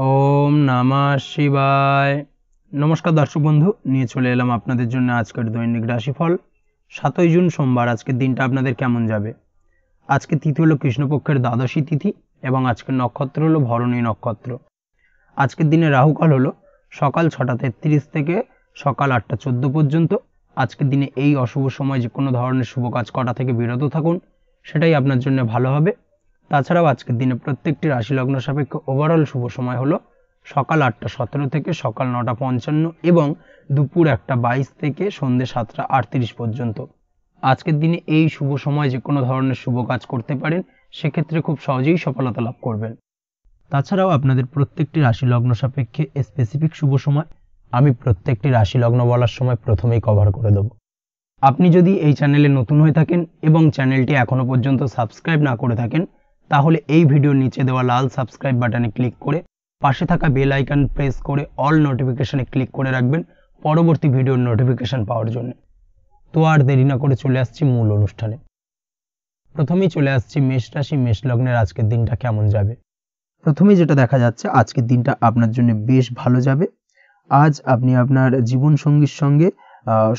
ওম নামা শিবায় নমস্কার দর্শক বন্ধু নিয়ে চলে এলাম আপনাদের জন্য আজকের দৈনিক রাশিফল সাতই জুন সোমবার আজকের দিনটা আপনাদের কেমন যাবে আজকে তিথি হলো কৃষ্ণপক্ষের দ্বাদশী তিথি এবং আজকের নক্ষত্র হলো ভরণী নক্ষত্র আজকের দিনে রাহুকাল হলো সকাল ছটা তেত্রিশ থেকে সকাল আটটা চোদ্দো পর্যন্ত আজকের দিনে এই অশুভ সময় যে কোনো ধরনের শুভ কাজ করা থেকে বিরত থাকুন সেটাই আপনার জন্য ভালো হবে তাছাড়াও আজকের দিনে প্রত্যেকটি রাশি লগ্ন সাপেক্ষে ওভারঅল শুভ সময় হলো সকাল আটটা সতেরো থেকে সকাল নটা পঞ্চান্ন এবং দুপুর একটা বাইশ থেকে সন্ধ্যে সাতটা আটত্রিশ পর্যন্ত আজকের দিনে এই শুভ সময় যে কোনো ধরনের শুভ কাজ করতে পারেন সেক্ষেত্রে খুব সহজেই সফলতা লাভ করবেন তাছাড়াও আপনাদের প্রত্যেকটি রাশি লগ্ন সাপেক্ষে স্পেসিফিক শুভ সময় আমি প্রত্যেকটি রাশি লগ্ন বলার সময় প্রথমেই কভার করে দেব আপনি যদি এই চ্যানেলে নতুন হয়ে থাকেন এবং চ্যানেলটি এখনও পর্যন্ত সাবস্ক্রাইব না করে থাকেন তাহলে এই ভিডিওর নিচে দেওয়া লাল সাবস্ক্রাইব বাটনে ক্লিক করে পাশে থাকা বেল আইকন প্রেস করে অল নোটিফিকেশানে ক্লিক করে রাখবেন পরবর্তী ভিডিওর নোটিফিকেশান পাওয়ার জন্য তো আর দেরি না করে চলে আসছি মূল অনুষ্ঠানে প্রথমেই চলে আসছি মেষ রাশি মেষ লগ্নের আজকের দিনটা কেমন যাবে প্রথমে যেটা দেখা যাচ্ছে আজকের দিনটা আপনার জন্য বেশ ভালো যাবে আজ আপনি আপনার জীবন সঙ্গীর সঙ্গে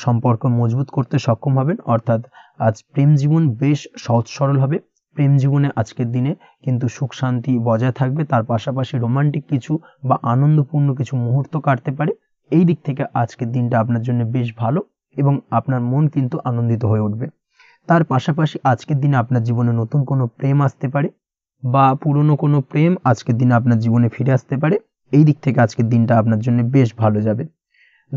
সম্পর্ক মজবুত করতে সক্ষম হবেন অর্থাৎ আজ প্রেম জীবন বেশ সহজ সরল হবে প্রেম জীবনে আজকের দিনে কিন্তু সুখ শান্তি বজায় থাকবে তার পাশাপাশি রোমান্টিক কিছু বা আনন্দপূর্ণ কিছু মুহূর্ত কাটতে পারে এই দিক থেকে আজকের দিনটা আপনার জন্য বেশ ভালো এবং আপনার মন কিন্তু আনন্দিত হয়ে উঠবে তার পাশাপাশি আজকের দিনে আপনার জীবনে নতুন কোনো প্রেম আসতে পারে বা পুরনো কোনো প্রেম আজকের দিনে আপনার জীবনে ফিরে আসতে পারে এই দিক থেকে আজকের দিনটা আপনার জন্য বেশ ভালো যাবে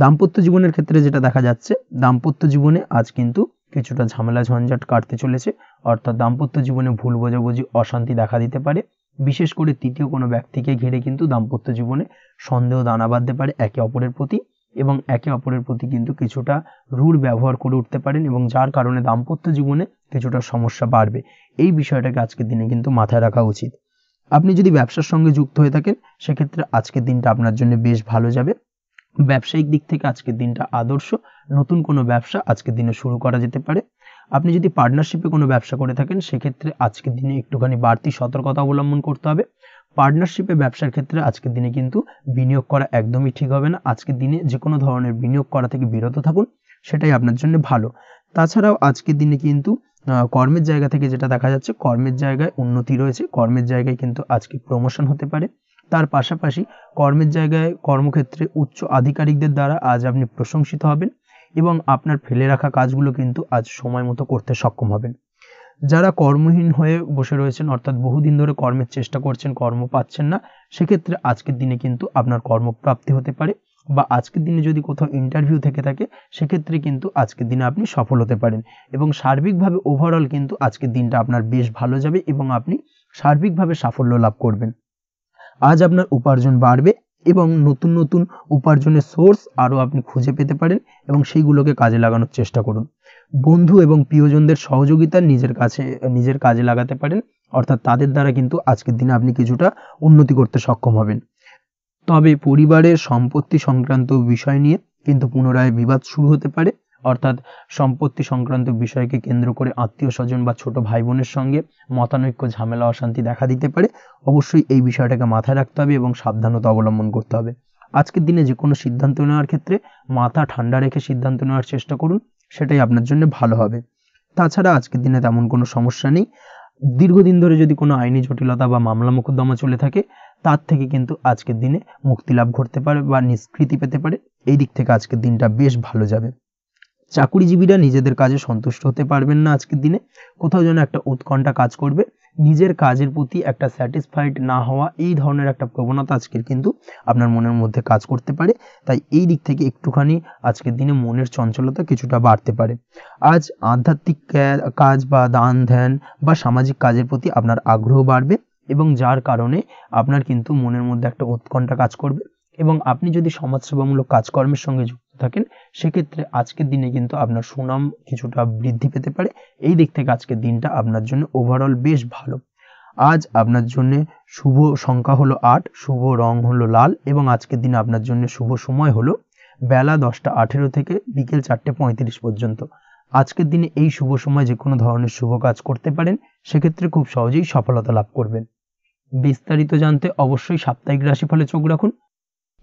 দাম্পত্য জীবনের ক্ষেত্রে যেটা দেখা যাচ্ছে দাম্পত্য জীবনে আজ কিন্তু কিছুটা ঝামেলা ঝঞ্ঝাট কাটতে চলেছে অর্থাৎ দাম্পত্য জীবনে ভুল বোঝাবুঝি অশান্তি দেখা দিতে পারে বিশেষ করে তৃতীয় কোনো ব্যক্তিকে ঘিরে কিন্তু দাম্পত্য জীবনে সন্দেহ দানা বাঁধতে পারে একে অপরের প্রতি এবং একে অপরের প্রতি কিন্তু কিছুটা রূঢ় ব্যবহার করে উঠতে পারেন এবং যার কারণে দাম্পত্য জীবনে কিছুটা সমস্যা বাড়বে এই বিষয়টাকে আজকের দিনে কিন্তু মাথায় রাখা উচিত আপনি যদি ব্যবসার সঙ্গে যুক্ত হয়ে থাকেন সেক্ষেত্রে আজকের দিনটা আপনার জন্য বেশ ভালো যাবে ব্যবসায়িক দিক থেকে আজকের দিনটা আদর্শ নতুন কোনো ব্যবসা আজকের দিনে শুরু করা যেতে পারে আপনি যদি পার্টনারশিপে কোনো ব্যবসা করে থাকেন সেক্ষেত্রে আজকের দিনে একটুখানি বাড়তি সতর্কতা অবলম্বন করতে হবে পার্টনারশিপে ব্যবসার ক্ষেত্রে আজকের দিনে কিন্তু বিনিয়োগ করা একদমই ঠিক হবে না আজকের দিনে যে কোনো ধরনের বিনিয়োগ করা থেকে বিরত থাকুন সেটাই আপনার জন্য ভালো তাছাড়াও আজকের দিনে কিন্তু কর্মের জায়গা থেকে যেটা দেখা যাচ্ছে কর্মের জায়গায় উন্নতি রয়েছে কর্মের জায়গায় কিন্তু আজকে প্রমোশন হতে পারে তার পাশাপাশি কর্মের জায়গায় কর্মক্ষেত্রে উচ্চ আধিকারিকদের দ্বারা আজ আপনি প্রশংসিত হবেন এবং আপনার ফেলে রাখা কাজগুলো কিন্তু আজ সময় মতো করতে সক্ষম হবেন যারা কর্মহীন হয়ে বসে রয়েছেন অর্থাৎ বহুদিন ধরে কর্মের চেষ্টা করছেন কর্ম পাচ্ছেন না সেক্ষেত্রে আজকের দিনে কিন্তু আপনার কর্মপ্রাপ্তি হতে পারে বা আজকের দিনে যদি কোথাও ইন্টারভিউ থেকে থাকে সেক্ষেত্রে কিন্তু আজকের দিনে আপনি সফল হতে পারেন এবং সার্বিকভাবে ওভারঅল কিন্তু আজকের দিনটা আপনার বেশ ভালো যাবে এবং আপনি সার্বিকভাবে সাফল্য লাভ করবেন আজ আপনার উপার্জন বাড়বে এবং নতুন নতুন উপার্জনের সোর্স আরও আপনি খুঁজে পেতে পারেন এবং সেইগুলোকে কাজে লাগানোর চেষ্টা করুন বন্ধু এবং প্রিয়জনদের সহযোগিতা নিজের কাছে নিজের কাজে লাগাতে পারেন অর্থাৎ তাদের দ্বারা কিন্তু আজকের দিনে আপনি কিছুটা উন্নতি করতে সক্ষম হবেন তবে পরিবারের সম্পত্তি সংক্রান্ত বিষয় নিয়ে কিন্তু পুনরায় বিবাদ শুরু হতে পারে অর্থাৎ সম্পত্তি সংক্রান্ত বিষয়কে কেন্দ্র করে আত্মীয় স্বজন বা ছোট ভাই বোনের সঙ্গে মতানৈক্য ঝামেলা অশান্তি দেখা দিতে পারে অবশ্যই এই বিষয়টাকে মাথায় রাখতে হবে এবং সাবধানতা অবলম্বন করতে হবে আজকের দিনে যে কোনো সিদ্ধান্ত নেওয়ার ক্ষেত্রে মাথা ঠান্ডা রেখে সিদ্ধান্ত নেওয়ার চেষ্টা করুন সেটাই আপনার জন্য ভালো হবে তাছাড়া আজকের দিনে তেমন কোনো সমস্যা নেই দীর্ঘদিন ধরে যদি কোনো আইনি জটিলতা বা মামলা মোকদ্দমা চলে থাকে তার থেকে কিন্তু আজকের দিনে মুক্তি লাভ করতে পারে বা নিষ্কৃতি পেতে পারে এই দিক থেকে আজকের দিনটা বেশ ভালো যাবে চাকুরিজীবীরা নিজেদের কাজে সন্তুষ্ট হতে পারবেন না আজকের দিনে কোথাও যেন একটা উৎকণ্ঠা কাজ করবে নিজের কাজের প্রতি একটা স্যাটিসফাইড না হওয়া এই ধরনের একটা প্রবণতা আজকের কিন্তু আপনার মনের মধ্যে কাজ করতে পারে তাই এই দিক থেকে একটুখানি আজকের দিনে মনের চঞ্চলতা কিছুটা বাড়তে পারে আজ আধ্যাত্মিক কাজ বা দান ধ্যান বা সামাজিক কাজের প্রতি আপনার আগ্রহ বাড়বে এবং যার কারণে আপনার কিন্তু মনের মধ্যে একটা উৎকণ্ঠা কাজ করবে এবং আপনি যদি সমাজসেবামূলক কাজকর্মের সঙ্গে যুক্ত থাকেন সেক্ষেত্রে আজকের দিনে কিন্তু আপনার সুনাম কিছুটা বৃদ্ধি পেতে পারে এই দিক থেকে আজকের দিনটা আপনার জন্য ওভারঅল বেশ ভালো আজ আপনার জন্য শুভ সংখ্যা হলো আট শুভ রং হলো লাল এবং আজকের দিনে আপনার জন্য শুভ সময় হলো বেলা দশটা আঠেরো থেকে বিকেল চারটে পঁয়ত্রিশ পর্যন্ত আজকের দিনে এই শুভ সময় যে কোনো ধরনের শুভ কাজ করতে পারেন সেক্ষেত্রে খুব সহজেই সফলতা লাভ করবেন বিস্তারিত জানতে অবশ্যই সাপ্তাহিক রাশিফলে চোখ রাখুন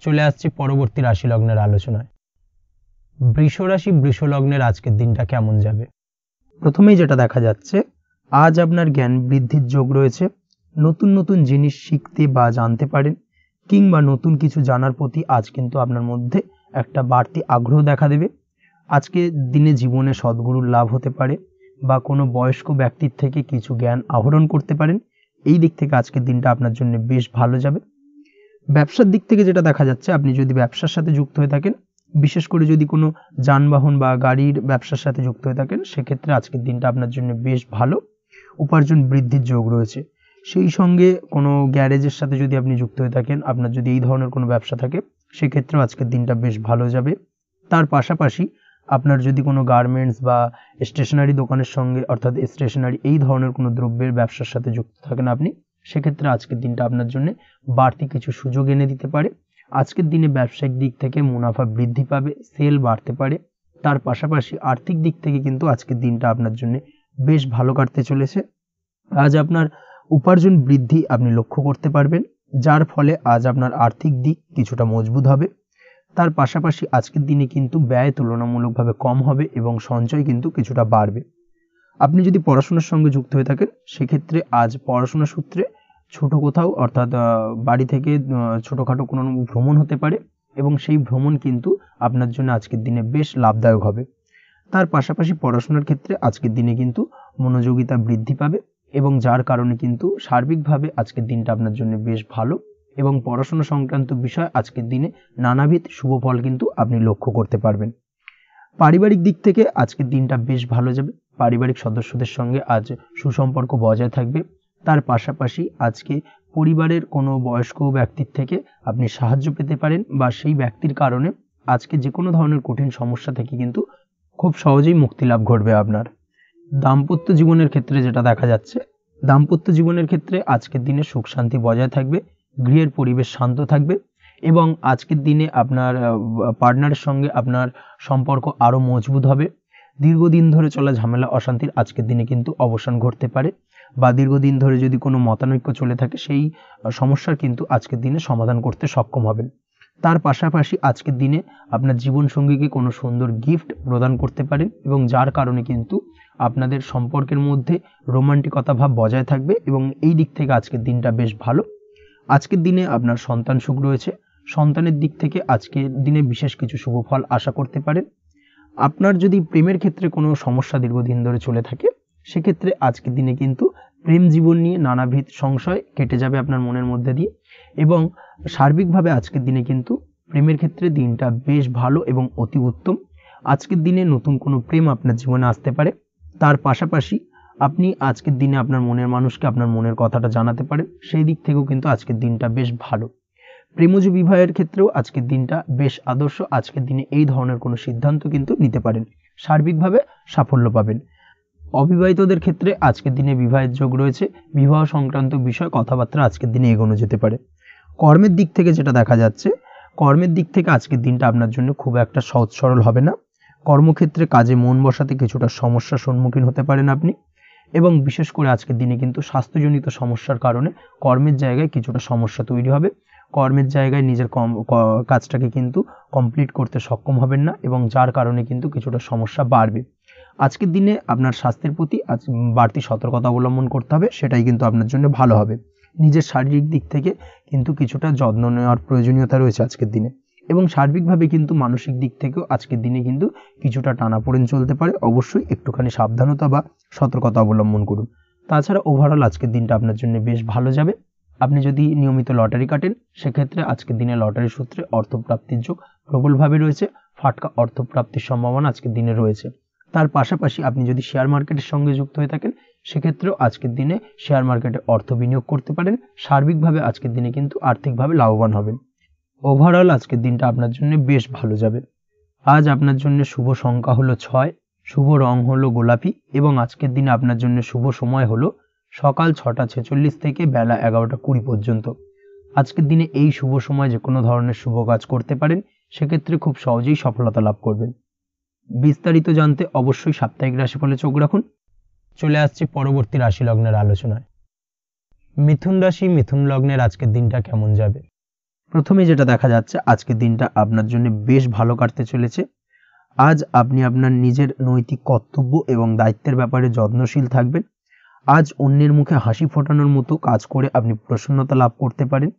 চলে আসছি পরবর্তী রাশি লগ্নের আলোচনায় বৃষরাশি বৃষলগ্নের আজকের দিনটা কেমন যাবে প্রথমেই যেটা দেখা যাচ্ছে আজ আপনার জ্ঞান বৃদ্ধির যোগ রয়েছে নতুন নতুন জিনিস শিখতে বা জানতে পারেন কিংবা নতুন কিছু জানার প্রতি আজ কিন্তু আপনার মধ্যে একটা বাড়তি আগ্রহ দেখা দেবে আজকে দিনে জীবনে সদ্গুরুর লাভ হতে পারে বা কোনো বয়স্ক ব্যক্তির থেকে কিছু জ্ঞান আহরণ করতে পারেন এই দিক থেকে আজকের দিনটা আপনার জন্য বেশ ভালো যাবে ব্যবসার দিক থেকে যেটা দেখা যাচ্ছে আপনি যদি ব্যবসার সাথে যুক্ত হয়ে থাকেন বিশেষ করে যদি কোনো যানবাহন বা গাড়ির ব্যবসার সাথে যুক্ত হয়ে থাকেন সেক্ষেত্রে আজকের দিনটা আপনার জন্য বেশ ভালো উপার্জন বৃদ্ধির যোগ রয়েছে সেই সঙ্গে কোনো গ্যারেজের সাথে যদি আপনি যুক্ত হয়ে থাকেন আপনার যদি এই ধরনের কোনো ব্যবসা থাকে সেক্ষেত্রেও আজকের দিনটা বেশ ভালো যাবে তার পাশাপাশি আপনার যদি কোনো গার্মেন্টস বা স্টেশনারি দোকানের সঙ্গে অর্থাৎ স্টেশনারি এই ধরনের কোনো দ্রব্যের ব্যবসার সাথে যুক্ত থাকেন আপনি সেক্ষেত্রে আজকের দিনটা আপনার জন্য বাড়তি কিছু সুযোগ এনে দিতে পারে আজকের দিনে ব্যবসায়িক দিক থেকে মুনাফা বৃদ্ধি পাবে সেল বাড়তে পারে তার পাশাপাশি আর্থিক দিক থেকে কিন্তু আজকের দিনটা আপনার জন্য বেশ ভালো কাটতে চলেছে আজ আপনার উপার্জন বৃদ্ধি আপনি লক্ষ্য করতে পারবেন যার ফলে আজ আপনার আর্থিক দিক কিছুটা মজবুত হবে তার পাশাপাশি আজকের দিনে কিন্তু ব্যয় তুলনামূলকভাবে কম হবে এবং সঞ্চয় কিন্তু কিছুটা বাড়বে আপনি যদি পড়াশোনার সঙ্গে যুক্ত হয়ে থাকেন সেক্ষেত্রে আজ পড়াশোনা সূত্রে ছোট কোথাও অর্থাৎ বাড়ি থেকে ছোটোখাটো কোনো ভ্রমণ হতে পারে এবং সেই ভ্রমণ কিন্তু আপনার জন্য আজকের দিনে বেশ লাভদায়ক হবে তার পাশাপাশি পড়াশোনার ক্ষেত্রে আজকের দিনে কিন্তু মনোযোগিতা বৃদ্ধি পাবে এবং যার কারণে কিন্তু সার্বিকভাবে আজকের দিনটা আপনার জন্য বেশ ভালো এবং পড়াশোনা সংক্রান্ত বিষয় আজকের দিনে নানাবিধ শুভ ফল কিন্তু আপনি লক্ষ্য করতে পারবেন পারিবারিক দিক থেকে আজকের দিনটা বেশ ভালো যাবে পারিবারিক সদস্যদের সঙ্গে আজ সুসম্পর্ক বজায় থাকবে তার পাশাপাশি আজকে পরিবারের কোনো বয়স্ক ব্যক্তির থেকে আপনি সাহায্য পেতে পারেন বা সেই ব্যক্তির কারণে আজকে যে কোনো ধরনের কঠিন সমস্যা থেকে কিন্তু খুব সহজেই মুক্তি লাভ ঘটবে আপনার দাম্পত্য জীবনের ক্ষেত্রে যেটা দেখা যাচ্ছে দাম্পত্য জীবনের ক্ষেত্রে আজকের দিনে সুখ শান্তি বজায় থাকবে গৃহের পরিবেশ শান্ত থাকবে এবং আজকের দিনে আপনার পার্টনারের সঙ্গে আপনার সম্পর্ক আরও মজবুত হবে দীর্ঘদিন ধরে চলা ঝামেলা অশান্তির আজকের দিনে কিন্তু অবসান ঘটতে পারে বা দীর্ঘদিন ধরে যদি কোনো মতানৈক্য চলে থাকে সেই সমস্যার কিন্তু আজকের দিনে সমাধান করতে সক্ষম হবেন তার পাশাপাশি আজকের দিনে আপনার জীবনসঙ্গীকে কোনো সুন্দর গিফট প্রদান করতে পারেন এবং যার কারণে কিন্তু আপনাদের সম্পর্কের মধ্যে রোমান্টিকতা ভাব বজায় থাকবে এবং এই দিক থেকে আজকের দিনটা বেশ ভালো আজকের দিনে আপনার সন্তান সুখ রয়েছে সন্তানের দিক থেকে আজকের দিনে বিশেষ কিছু শুভ ফল আশা করতে পারেন আপনার যদি প্রেমের ক্ষেত্রে কোনো সমস্যা দীর্ঘদিন ধরে চলে থাকে সেক্ষেত্রে আজকের দিনে কিন্তু প্রেম জীবন নিয়ে নানাবিধ সংশয় কেটে যাবে আপনার মনের মধ্যে দিয়ে এবং সার্বিকভাবে আজকের দিনে কিন্তু প্রেমের ক্ষেত্রে দিনটা বেশ ভালো এবং অতি উত্তম আজকের দিনে নতুন কোনো প্রেম আপনার জীবনে আসতে পারে তার পাশাপাশি আপনি আজকের দিনে আপনার মনের মানুষকে আপনার মনের কথাটা জানাতে পারেন সেই দিক থেকেও কিন্তু আজকের দিনটা বেশ ভালো প্রেমজ বিবাহের ক্ষেত্রেও আজকের দিনটা বেশ আদর্শ আজকের দিনে এই ধরনের কোনো সিদ্ধান্ত কিন্তু নিতে পারেন সার্বিকভাবে সাফল্য পাবেন অবিবাহিতদের ক্ষেত্রে আজকের দিনে বিবাহের যোগ রয়েছে বিবাহ সংক্রান্ত বিষয় কথাবার্তা আজকের দিনে এগোনো যেতে পারে কর্মের দিক থেকে যেটা দেখা যাচ্ছে কর্মের দিক থেকে আজকের দিনটা আপনার জন্য খুব একটা সহজ সরল হবে না কর্মক্ষেত্রে কাজে মন বসাতে কিছুটা সমস্যার সম্মুখীন হতে পারেন আপনি এবং বিশেষ করে আজকের দিনে কিন্তু স্বাস্থ্যজনিত সমস্যার কারণে কর্মের জায়গায় কিছুটা সমস্যা তৈরি হবে কর্মের জায়গায় নিজের কম কাজটাকে কিন্তু কমপ্লিট করতে সক্ষম হবেন না এবং যার কারণে কিন্তু কিছুটা সমস্যা বাড়বে আজকের দিনে আপনার স্বাস্থ্যের প্রতি আজ বাড়তি সতর্কতা অবলম্বন করতে হবে সেটাই কিন্তু আপনার জন্য ভালো হবে নিজের শারীরিক দিক থেকে কিন্তু কিছুটা যত্ন নেওয়ার প্রয়োজনীয়তা রয়েছে আজকের দিনে এবং সার্বিকভাবে কিন্তু মানসিক দিক থেকেও আজকের দিনে কিন্তু কিছুটা টানাপোড়েন চলতে পারে অবশ্যই একটুখানি সাবধানতা বা সতর্কতা অবলম্বন করুন তাছাড়া ওভারঅল আজকের দিনটা আপনার জন্য বেশ ভালো যাবে আপনি যদি নিয়মিত লটারি কাটেন সেক্ষেত্রে আজকের দিনে লটারি সূত্রে অর্থপ্রাপ্তির যোগ প্রবলভাবে রয়েছে ফাটকা অর্থপ্রাপ্তির সম্ভাবনা আজকের দিনে রয়েছে তার পাশাপাশি আপনি যদি শেয়ার মার্কেটের সঙ্গে যুক্ত হয়ে থাকেন সেক্ষেত্রেও আজকের দিনে শেয়ার মার্কেটে অর্থ বিনিয়োগ করতে পারেন সার্বিকভাবে আজকের দিনে কিন্তু আর্থিকভাবে লাভবান হবেন ওভারঅল আজকের দিনটা আপনার জন্য বেশ ভালো যাবে আজ আপনার জন্য শুভ সংখ্যা হলো ছয় শুভ রং হলো গোলাপি এবং আজকের দিনে আপনার জন্য শুভ সময় হলো সকাল ছটা ছেচল্লিশ থেকে বেলা এগারোটা কুড়ি পর্যন্ত আজকের দিনে এই শুভ সময় যে কোনো ধরনের শুভ কাজ করতে পারেন সেক্ষেত্রে খুব সহজেই সফলতা লাভ করবেন বিস্তারিত জানতে অবশ্যই সাপ্তাহিক রাশিফলে চোখ রাখুন চলে আসছি পরবর্তী রাশি লগ্নের আলোচনায় মিথুন রাশি মিথুন লগ্নের আজকের দিনটা কেমন যাবে প্রথমে যেটা দেখা যাচ্ছে আজকের দিনটা আপনার জন্য বেশ ভালো কাটতে চলেছে আজ আপনি আপনার নিজের নৈতিক কর্তব্য এবং দায়িত্বের ব্যাপারে যত্নশীল থাকবেন আজ অন্যের মুখে হাসি ফোটানোর মতো কাজ করে আপনি প্রসন্নতা লাভ করতে পারেন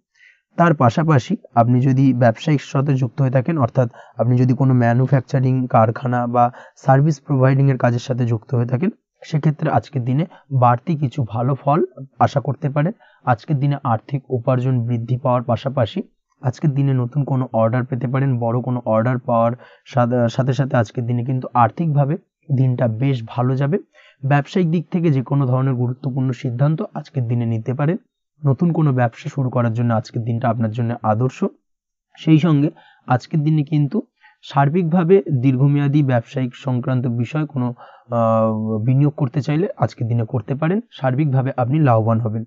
তার পাশাপাশি আপনি যদি ব্যবসায়িক সাথে যুক্ত হয়ে থাকেন অর্থাৎ আপনি যদি কোনো ম্যানুফ্যাকচারিং কারখানা বা সার্ভিস প্রোভাইডিংয়ের কাজের সাথে যুক্ত হয়ে থাকেন সেক্ষেত্রে আজকের দিনে বাড়তি কিছু ভালো ফল আশা করতে পারেন আজকের দিনে আর্থিক উপার্জন বৃদ্ধি পাওয়ার পাশাপাশি আজকের দিনে নতুন কোনো অর্ডার পেতে পারেন বড় কোনো অর্ডার পাওয়ার সাথে সাথে আজকের দিনে কিন্তু আর্থিকভাবে দিনটা বেশ ভালো যাবে ব্যবসায়িক দিক থেকে যে কোনো ধরনের গুরুত্বপূর্ণ সিদ্ধান্ত আজকের দিনে নিতে পারেন নতুন কোনো ব্যবসা শুরু করার জন্য আজকের দিনটা আপনার জন্য আদর্শ সেই সঙ্গে আজকের দিনে কিন্তু সার্বিকভাবে দীর্ঘমেয়াদী ব্যবসায়িক সংক্রান্ত বিষয় কোনো বিনিয়োগ করতে চাইলে আজকের দিনে করতে পারেন সার্বিকভাবে আপনি লাভবান হবেন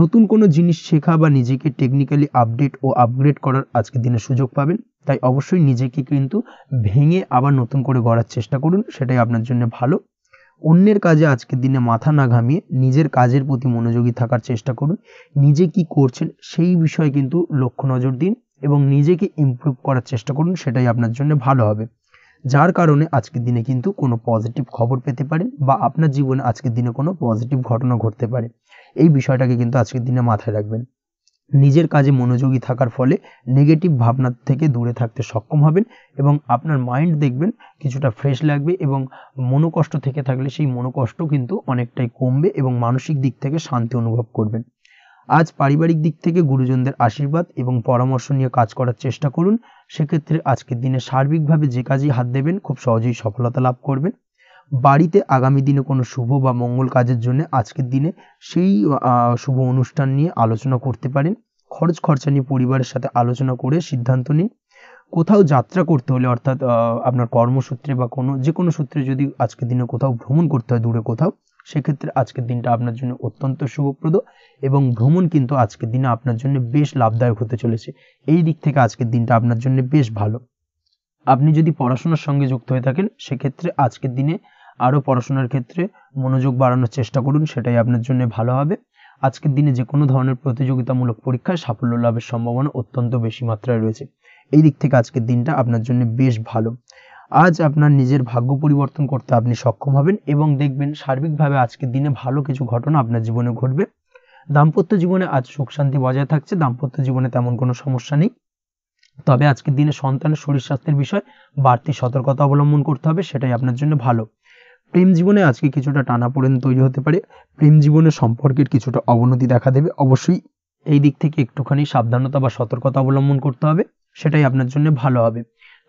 নতুন কোনো জিনিস শেখা বা নিজেকে টেকনিক্যালি আপডেট ও আপগ্রেড করার আজকের দিনে সুযোগ পাবেন তাই অবশ্যই নিজেকে কিন্তু ভেঙে আবার নতুন করে গড়ার চেষ্টা করুন সেটাই আপনার জন্য ভালো অন্যের কাজে আজকের দিনে মাথা না ঘামিয়ে নিজের কাজের প্রতি মনোযোগী থাকার চেষ্টা করুন নিজে কি করছেন সেই বিষয়ে কিন্তু লক্ষ্য নজর দিন এবং নিজেকে ইমপ্রুভ করার চেষ্টা করুন সেটাই আপনার জন্য ভালো হবে যার কারণে আজকের দিনে কিন্তু কোনো পজিটিভ খবর পেতে পারেন বা আপনার জীবনে আজকের দিনে কোনো পজিটিভ ঘটনা ঘটতে পারে এই বিষয়টাকে কিন্তু আজকের দিনে মাথায় রাখবেন নিজের কাজে মনোযোগী থাকার ফলে নেগেটিভ ভাবনা থেকে দূরে থাকতে সক্ষম হবেন এবং আপনার মাইন্ড দেখবেন কিছুটা ফ্রেশ লাগবে এবং মনোকষ্ট থেকে থাকলে সেই মনোকষ্ট কিন্তু অনেকটাই কমবে এবং মানসিক দিক থেকে শান্তি অনুভব করবেন আজ পারিবারিক দিক থেকে গুরুজনদের আশীর্বাদ এবং পরামর্শ নিয়ে কাজ করার চেষ্টা করুন সেক্ষেত্রে আজকের দিনে সার্বিকভাবে যে কাজই হাত দেবেন খুব সহজেই সফলতা লাভ করবেন বাড়িতে আগামী দিনে কোনো শুভ বা মঙ্গল কাজের জন্য আজকের দিনে সেই শুভ অনুষ্ঠান নিয়ে আলোচনা করতে পারেন খরচ খরচা নিয়ে পরিবারের সাথে আলোচনা করে সিদ্ধান্ত নিন কোথাও যাত্রা করতে হলে অর্থাৎ আপনার কর্মসূত্রে বা কোনো যে কোনো সূত্রে যদি আজকের দিনে কোথাও ভ্রমণ করতে হয় দূরে কোথাও সেক্ষেত্রে আজকের দিনটা আপনার জন্য অত্যন্ত শুভপ্রদ এবং ভ্রমণ কিন্তু আজকের দিনে আপনার জন্য বেশ লাভদায়ক হতে চলেছে এই দিক থেকে আজকের দিনটা আপনার জন্য বেশ ভালো আপনি যদি পড়াশোনার সঙ্গে যুক্ত হয়ে থাকেন সেক্ষেত্রে আজকের দিনে আরও পড়াশোনার ক্ষেত্রে মনোযোগ বাড়ানোর চেষ্টা করুন সেটাই আপনার জন্য ভালো হবে আজকের দিনে যে কোনো ধরনের প্রতিযোগিতামূলক পরীক্ষায় সাফল্য লাভের সম্ভাবনা অত্যন্ত বেশি মাত্রায় রয়েছে এই দিক থেকে আজকের দিনটা আপনার জন্য বেশ ভালো আজ আপনার নিজের ভাগ্য পরিবর্তন করতে আপনি সক্ষম হবেন এবং দেখবেন সার্বিকভাবে আজকের দিনে ভালো কিছু ঘটনা আপনার জীবনে ঘটবে দাম্পত্য জীবনে আজ সুখ শান্তি বজায় থাকছে দাম্পত্য জীবনে তেমন কোনো সমস্যা নেই তবে আজকের দিনে সন্তানের শরীর স্বাস্থ্যের বিষয় বাড়তি সতর্কতা অবলম্বন করতে হবে সেটাই আপনার জন্য ভালো প্রেম জীবনে আজকে কিছুটা টানা টানাপোড়েন তৈরি হতে পারে প্রেম জীবনে সম্পর্কের কিছুটা অবনতি দেখা দেবে অবশ্যই এই দিক থেকে একটুখানি সাবধানতা বা সতর্কতা অবলম্বন করতে হবে সেটাই আপনার জন্য ভালো হবে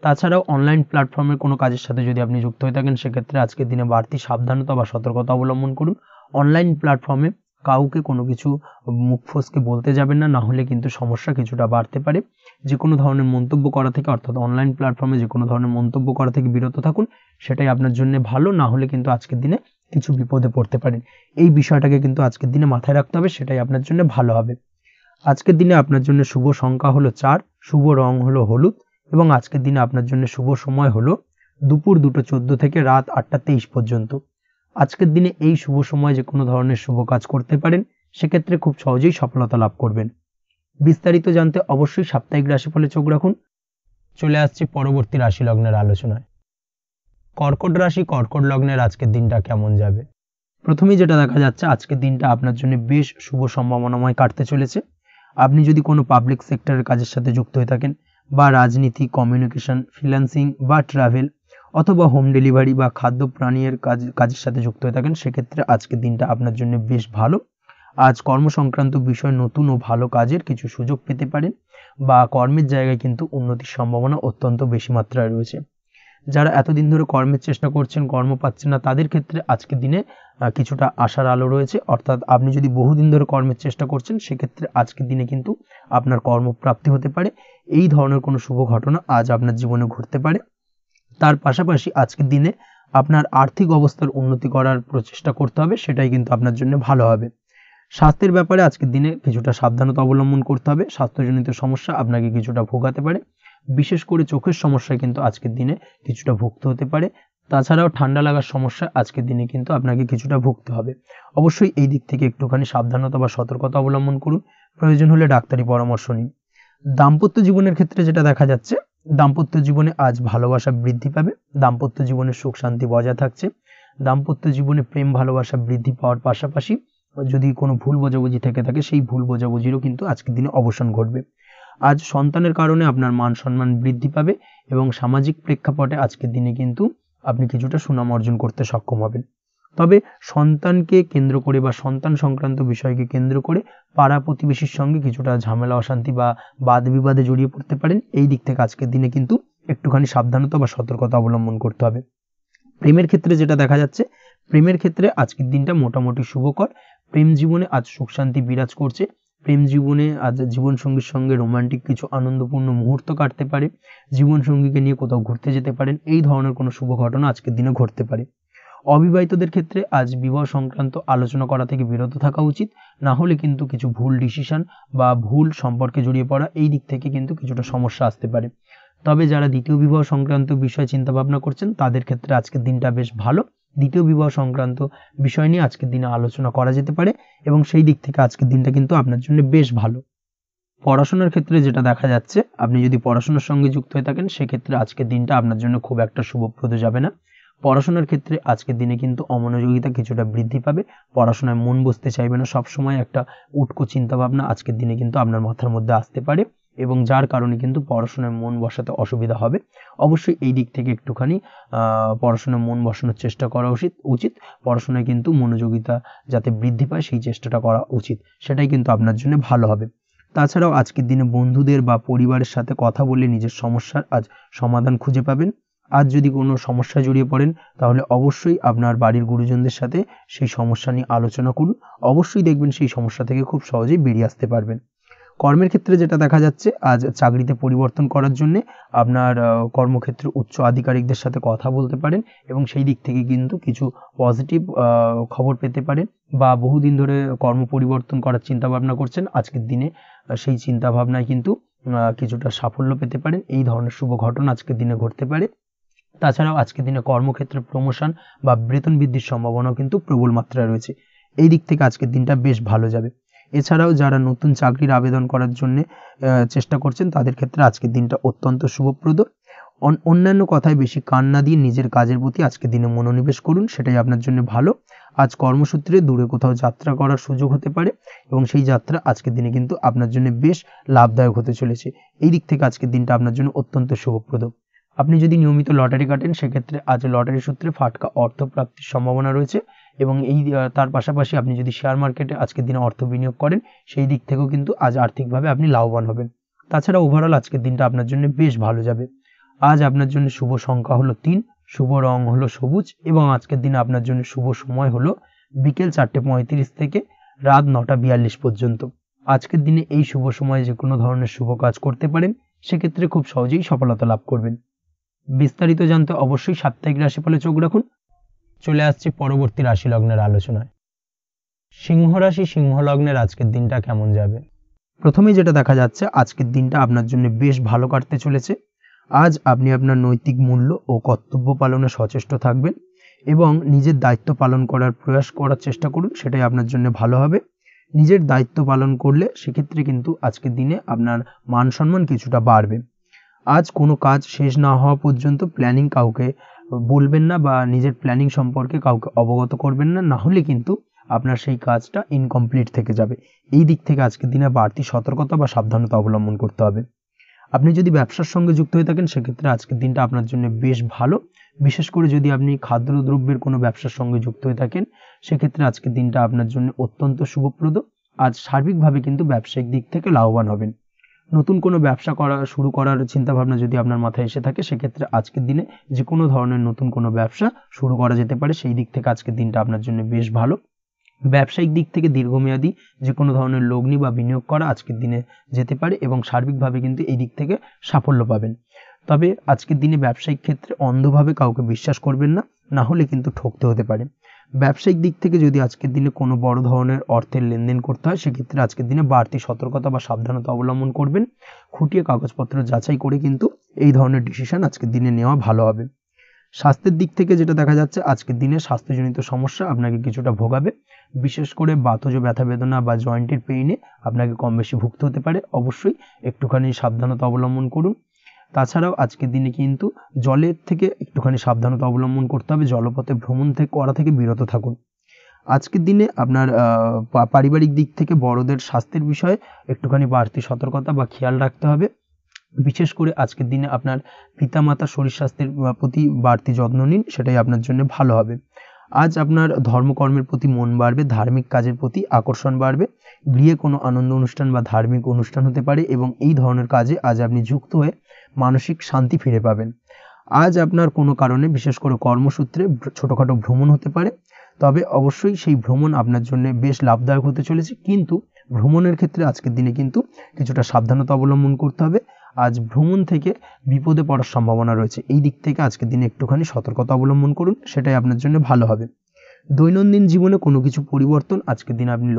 তাছাড়াও অনলাইন প্ল্যাটফর্মের কোনো কাজের সাথে যদি আপনি যুক্ত হয়ে থাকেন সেক্ষেত্রে আজকের দিনে বাড়তি সাবধানতা বা সতর্কতা অবলম্বন করুন অনলাইন প্ল্যাটফর্মে কাউকে কোনো কিছু মুখ ফসকে বলতে যাবেন না না হলে কিন্তু সমস্যা কিছুটা বাড়তে পারে যে কোনো ধরনের মন্তব্য করা থেকে অর্থাৎ অনলাইন প্ল্যাটফর্মে যে কোনো ধরনের মন্তব্য করা থেকে বিরত থাকুন সেটাই আপনার জন্য ভালো না হলে কিন্তু আজকের দিনে কিছু বিপদে পড়তে পারেন এই বিষয়টাকে কিন্তু আজকের দিনে মাথায় রাখতে হবে সেটাই আপনার জন্য ভালো হবে আজকের দিনে আপনার জন্য শুভ সংখ্যা হলো চার শুভ রং হলো হলুদ এবং আজকের দিনে আপনার জন্য শুভ সময় হলো দুপুর দুটো চোদ্দ থেকে রাত আটটা তেইশ পর্যন্ত আজকের দিনে এই শুভ সময় যে কোনো ধরনের শুভ কাজ করতে পারেন সেক্ষেত্রে খুব সহজেই সফলতা লাভ করবেন বিস্তারিত জানতে অবশ্যই সাপ্তাহিক রাশিফলে চোখ রাখুন চলে আসছি পরবর্তী রাশি লগ্নের আলোচনায় কর্কট রাশি কর্কট লগ্নের আজকের দিনটা কেমন যাবে প্রথমেই যেটা দেখা যাচ্ছে আজকের দিনটা আপনার জন্য বেশ শুভ সম্ভাবনাময় কাটতে চলেছে আপনি যদি কোনো পাবলিক সেক্টরের কাজের সাথে যুক্ত হয়ে থাকেন বা রাজনীতি কমিউনিকেশন ফ্রিল্যান্সিং বা ট্রাভেল অথবা হোম ডেলিভারি বা খাদ্য প্রাণীর কাজ কাজের সাথে যুক্ত হয়ে থাকেন সেক্ষেত্রে আজকের দিনটা আপনার জন্য বেশ ভালো আজ কর্ম সংক্রান্ত বিষয় নতুন ও ভালো কাজের কিছু সুযোগ পেতে পারেন বা কর্মের জায়গায় কিন্তু উন্নতির সম্ভাবনা অত্যন্ত বেশি মাত্রায় রয়েছে যারা এতদিন ধরে কর্মের চেষ্টা করছেন কর্ম পাচ্ছেন না তাদের ক্ষেত্রে আজকের দিনে কিছুটা আশার আলো রয়েছে অর্থাৎ আপনি যদি বহুদিন ধরে কর্মের চেষ্টা করছেন সেক্ষেত্রে আজকের দিনে কিন্তু আপনার কর্মপ্রাপ্তি হতে পারে এই ধরনের কোনো শুভ ঘটনা আজ আপনার জীবনে ঘটতে পারে তার পাশাপাশি আজকের দিনে আপনার আর্থিক অবস্থার উন্নতি করার প্রচেষ্টা করতে হবে সেটাই কিন্তু আপনার জন্য ভালো হবে স্বাস্থ্যের ব্যাপারে আজকের দিনে কিছুটা সাবধানতা অবলম্বন করতে হবে স্বাস্থ্যজনিত সমস্যা আপনাকে কিছুটা ভোগাতে পারে বিশেষ করে চোখের সমস্যায় কিন্তু আজকের দিনে কিছুটা ভুগতে হতে পারে তাছাড়াও ঠান্ডা লাগার সমস্যা আজকের দিনে কিন্তু আপনাকে কিছুটা ভুগতে হবে অবশ্যই এই দিক থেকে একটুখানি সাবধানতা বা সতর্কতা অবলম্বন করুন প্রয়োজন হলে ডাক্তারি পরামর্শ নিন দাম্পত্য জীবনের ক্ষেত্রে যেটা দেখা যাচ্ছে দাম্পত্য জীবনে আজ ভালোবাসা বৃদ্ধি পাবে দাম্পত্য জীবনে সুখ শান্তি বজায় থাকছে দাম্পত্য জীবনে প্রেম ভালোবাসা বৃদ্ধি পাওয়ার পাশাপাশি বা যদি কোনো ভুল বোঝাবুঝি থেকে থাকে সেই ভুল বোঝাবুঝিরও কিন্তু আজকের দিনে অবসান ঘটবে আজ সন্তানের কারণে আপনার মান সম্মান বৃদ্ধি পাবে এবং সামাজিক প্রেক্ষাপটে আজকের দিনে কিন্তু আপনি কিছুটা সুনাম অর্জন করতে সক্ষম হবেন তবে সন্তানকে কেন্দ্র করে বা সন্তান সংক্রান্ত বিষয়কে কেন্দ্র করে পাড়া প্রতিবেশীর সঙ্গে কিছুটা ঝামেলা অশান্তি বা বাদ বিবাদে জড়িয়ে পড়তে পারেন এই দিক থেকে আজকের দিনে কিন্তু একটুখানি সাবধানতা বা সতর্কতা অবলম্বন করতে হবে প্রেমের ক্ষেত্রে যেটা দেখা যাচ্ছে প্রেমের ক্ষেত্রে আজকের দিনটা মোটামুটি শুভকর প্রেম জীবনে আজ সুখ শান্তি বিরাজ করছে প্রেম জীবনে আজ জীবন সঙ্গীর সঙ্গে রোমান্টিক কিছু আনন্দপূর্ণ মুহূর্ত কাটতে পারে জীবন সঙ্গীকে নিয়ে কোথাও ঘুরতে যেতে পারেন এই ধরনের কোনো শুভ ঘটনা আজকের দিনে ঘটতে পারে অবিবাহিতদের ক্ষেত্রে আজ বিবাহ সংক্রান্ত আলোচনা করা থেকে বিরত থাকা উচিত না হলে কিন্তু কিছু ভুল ডিসিশন বা ভুল সম্পর্কে জড়িয়ে পড়া এই দিক থেকে কিন্তু কিছুটা সমস্যা আসতে পারে তবে যারা দ্বিতীয় বিবাহ সংক্রান্ত বিষয়ে চিন্তা ভাবনা করছেন তাদের ক্ষেত্রে আজকের দিনটা বেশ ভালো দ্বিতীয় বিবাহ সংক্রান্ত বিষয় নিয়ে আজকের দিনে আলোচনা করা যেতে পারে এবং সেই দিক থেকে আজকের দিনটা কিন্তু আপনার জন্য বেশ ভালো পড়াশোনার ক্ষেত্রে যেটা দেখা যাচ্ছে আপনি যদি পড়াশোনার সঙ্গে যুক্ত হয়ে থাকেন সেক্ষেত্রে আজকের দিনটা আপনার জন্য খুব একটা শুভপ্রদ যাবে না পড়াশোনার ক্ষেত্রে আজকের দিনে কিন্তু অমনোযোগিতা কিছুটা বৃদ্ধি পাবে পড়াশোনায় মন বসতে চাইবে না সবসময় একটা উটকো চিন্তাভাবনা আজকের দিনে কিন্তু আপনার মাথার মধ্যে আসতে পারে এবং যার কারণে কিন্তু পড়াশোনায় মন বসাতে অসুবিধা হবে অবশ্যই এই দিক থেকে একটুখানি পড়াশোনায় মন বসানোর চেষ্টা করা উচিত উচিত পড়াশোনায় কিন্তু মনোযোগিতা যাতে বৃদ্ধি পায় সেই চেষ্টাটা করা উচিত সেটাই কিন্তু আপনার জন্য ভালো হবে তাছাড়াও আজকের দিনে বন্ধুদের বা পরিবারের সাথে কথা বলে নিজের সমস্যার আজ সমাধান খুঁজে পাবেন আজ যদি কোনো সমস্যা জড়িয়ে পড়েন তাহলে অবশ্যই আপনার বাড়ির গুরুজনদের সাথে সেই সমস্যা নিয়ে আলোচনা করুন অবশ্যই দেখবেন সেই সমস্যা থেকে খুব সহজেই বেরিয়ে আসতে পারবেন কর্মের ক্ষেত্রে যেটা দেখা যাচ্ছে আজ চাকরিতে পরিবর্তন করার জন্যে আপনার কর্মক্ষেত্রে উচ্চ আধিকারিকদের সাথে কথা বলতে পারেন এবং সেই দিক থেকে কিন্তু কিছু পজিটিভ খবর পেতে পারেন বা বহুদিন ধরে কর্ম পরিবর্তন করার চিন্তা ভাবনা করছেন আজকের দিনে সেই চিন্তা ভাবনায় কিন্তু কিছুটা সাফল্য পেতে পারেন এই ধরনের শুভ ঘটনা আজকের দিনে ঘটতে পারে তাছাড়াও আজকের দিনে কর্মক্ষেত্রে প্রমোশন বা বেতন বৃদ্ধির সম্ভাবনা কিন্তু প্রবল মাত্রায় রয়েছে এই দিক থেকে আজকের দিনটা বেশ ভালো যাবে এছাড়াও যারা নতুন চাকরির আবেদন করার জন্য চেষ্টা করছেন তাদের ক্ষেত্রে আজকের দিনটা অত্যন্ত শুভপ্রদ অন্যান্য কথায় বেশি কান না দিয়ে নিজের কাজের প্রতি আজকে দিনে মনোনিবেশ করুন সেটাই আপনার জন্য ভালো আজ কর্মসূত্রে দূরে কোথাও যাত্রা করার সুযোগ হতে পারে এবং সেই যাত্রা আজকের দিনে কিন্তু আপনার জন্য বেশ লাভদায়ক হতে চলেছে এই দিক থেকে আজকের দিনটা আপনার জন্য অত্যন্ত শুভপ্রদ আপনি যদি নিয়মিত লটারি কাটেন সেক্ষেত্রে আজ লটারি সূত্রে ফাটকা অর্থ প্রাপ্তির সম্ভাবনা রয়েছে এবং এই তার পাশাপাশি আপনি যদি শেয়ার মার্কেটে আজকের দিনে অর্থ বিনিয়োগ করেন সেই দিক থেকেও কিন্তু আজ আর্থিকভাবে আপনি লাভবান হবেন তাছাড়া ওভারঅল আজকের দিনটা আপনার জন্য বেশ ভালো যাবে আজ আপনার জন্য শুভ সংখ্যা হলো তিন শুভ রং হলো সবুজ এবং আজকের দিনে আপনার জন্য শুভ সময় হলো বিকেল চারটে পঁয়ত্রিশ থেকে রাত নটা বিয়াল্লিশ পর্যন্ত আজকের দিনে এই শুভ সময়ে যে কোনো ধরনের শুভ কাজ করতে পারেন সেক্ষেত্রে খুব সহজেই সফলতা লাভ করবেন বিস্তারিত জানতে অবশ্যই সাপ্তাহিক রাশিফলে চোখ রাখুন চলে আসছি পরবর্তী রাশি লগ্নের আলোচনায় সিংহ রাশি সিংহ লগ্নের আজকের দিনটা কেমন যাবে প্রথমেই যেটা দেখা যাচ্ছে আজকের দিনটা আপনার জন্য বেশ ভালো কাটতে চলেছে আজ আপনি আপনার নৈতিক মূল্য ও কর্তব্য পালনে সচেষ্ট থাকবেন এবং নিজের দায়িত্ব পালন করার প্রয়াস করার চেষ্টা করুন সেটাই আপনার জন্য ভালো হবে নিজের দায়িত্ব পালন করলে সেক্ষেত্রে কিন্তু আজকের দিনে আপনার মান সম্মান কিছুটা বাড়বে আজ কোনো কাজ শেষ না হওয়া পর্যন্ত প্ল্যানিং কাউকে বলবেন না বা নিজের প্ল্যানিং সম্পর্কে কাউকে অবগত করবেন না না হলে কিন্তু আপনার সেই কাজটা ইনকমপ্লিট থেকে যাবে এই দিক থেকে আজকের দিনে বাড়তি সতর্কতা বা সাবধানতা অবলম্বন করতে হবে আপনি যদি ব্যবসার সঙ্গে যুক্ত হয়ে থাকেন সেক্ষেত্রে আজকের দিনটা আপনার জন্য বেশ ভালো বিশেষ করে যদি আপনি খাদ্যদ্রব্যের কোনো ব্যবসার সঙ্গে যুক্ত হয়ে থাকেন সেক্ষেত্রে আজকের দিনটা আপনার জন্য অত্যন্ত শুভপ্রদ আজ সার্বিকভাবে কিন্তু ব্যবসায়িক দিক থেকে লাভবান হবেন নতুন কোনো ব্যবসা করা শুরু করার চিন্তাভাবনা যদি আপনার মাথায় এসে থাকে সেক্ষেত্রে আজকের দিনে যে কোনো ধরনের নতুন কোনো ব্যবসা শুরু করা যেতে পারে সেই দিক থেকে আজকের দিনটা আপনার জন্য বেশ ভালো ব্যবসায়িক দিক থেকে দীর্ঘমেয়াদী যে কোনো ধরনের লগ্নি বা বিনিয়োগ করা আজকের দিনে যেতে পারে এবং সার্বিকভাবে কিন্তু এই দিক থেকে সাফল্য পাবেন তবে আজকের দিনে ব্যবসায়িক ক্ষেত্রে অন্ধভাবে কাউকে বিশ্বাস করবেন না না হলে কিন্তু ঠকতে হতে পারে ব্যবসায়িক দিক থেকে যদি আজকের দিনে কোনো বড় ধরনের অর্থের লেনদেন করতে হয় সেক্ষেত্রে আজকের দিনে বাড়তি সতর্কতা বা সাবধানতা অবলম্বন করবেন খুঁটিয়ে কাগজপত্র যাচাই করে কিন্তু এই ধরনের ডিসিশন আজকের দিনে নেওয়া ভালো হবে স্বাস্থ্যের দিক থেকে যেটা দেখা যাচ্ছে আজকের দিনে স্বাস্থ্যজনিত সমস্যা আপনাকে কিছুটা ভোগাবে বিশেষ করে বাতজ ব্যথা বেদনা বা জয়েন্টের পেইনে আপনাকে কম বেশি ভুগতে হতে পারে অবশ্যই একটুখানি সাবধানতা অবলম্বন করুন তাছাড়াও আজকের দিনে কিন্তু জলের থেকে একটুখানি সাবধানতা অবলম্বন করতে হবে জলপথে ভ্রমণ থেকে করা থেকে বিরত থাকুন আজকের দিনে আপনার পারিবারিক দিক থেকে বড়দের স্বাস্থ্যের বিষয়ে একটুখানি বাড়তি সতর্কতা বা খেয়াল রাখতে হবে বিশেষ করে আজকের দিনে আপনার মাতা শরীর স্বাস্থ্যের প্রতি বাড়তি যত্ন নিন সেটাই আপনার জন্য ভালো হবে আজ আপনার ধর্মকর্মের প্রতি মন বাড়বে ধার্মিক কাজের প্রতি আকর্ষণ বাড়বে গৃহে কোনো আনন্দ অনুষ্ঠান বা ধার্মিক অনুষ্ঠান হতে পারে এবং এই ধরনের কাজে আজ আপনি যুক্ত হয়ে মানসিক শান্তি ফিরে পাবেন আজ আপনার কোনো কারণে বিশেষ করে কর্মসূত্রে ছোটোখাটো ভ্রমণ হতে পারে তবে অবশ্যই সেই ভ্রমণ আপনার জন্য বেশ লাভদায়ক হতে চলেছে কিন্তু ভ্রমণের ক্ষেত্রে আজকের দিনে কিন্তু কিছুটা সাবধানতা অবলম্বন করতে হবে আজ ভ্রমণ থেকে বিপদে পড়ার সম্ভাবনা রয়েছে এই দিক থেকে আজকের দিনে একটুখানি সতর্কতা অবলম্বন করুন সেটাই আপনার জন্য ভালো হবে দৈনন্দিন জীবনে কোনো কিছু পরিবর্তন আজকের দিনে আপনি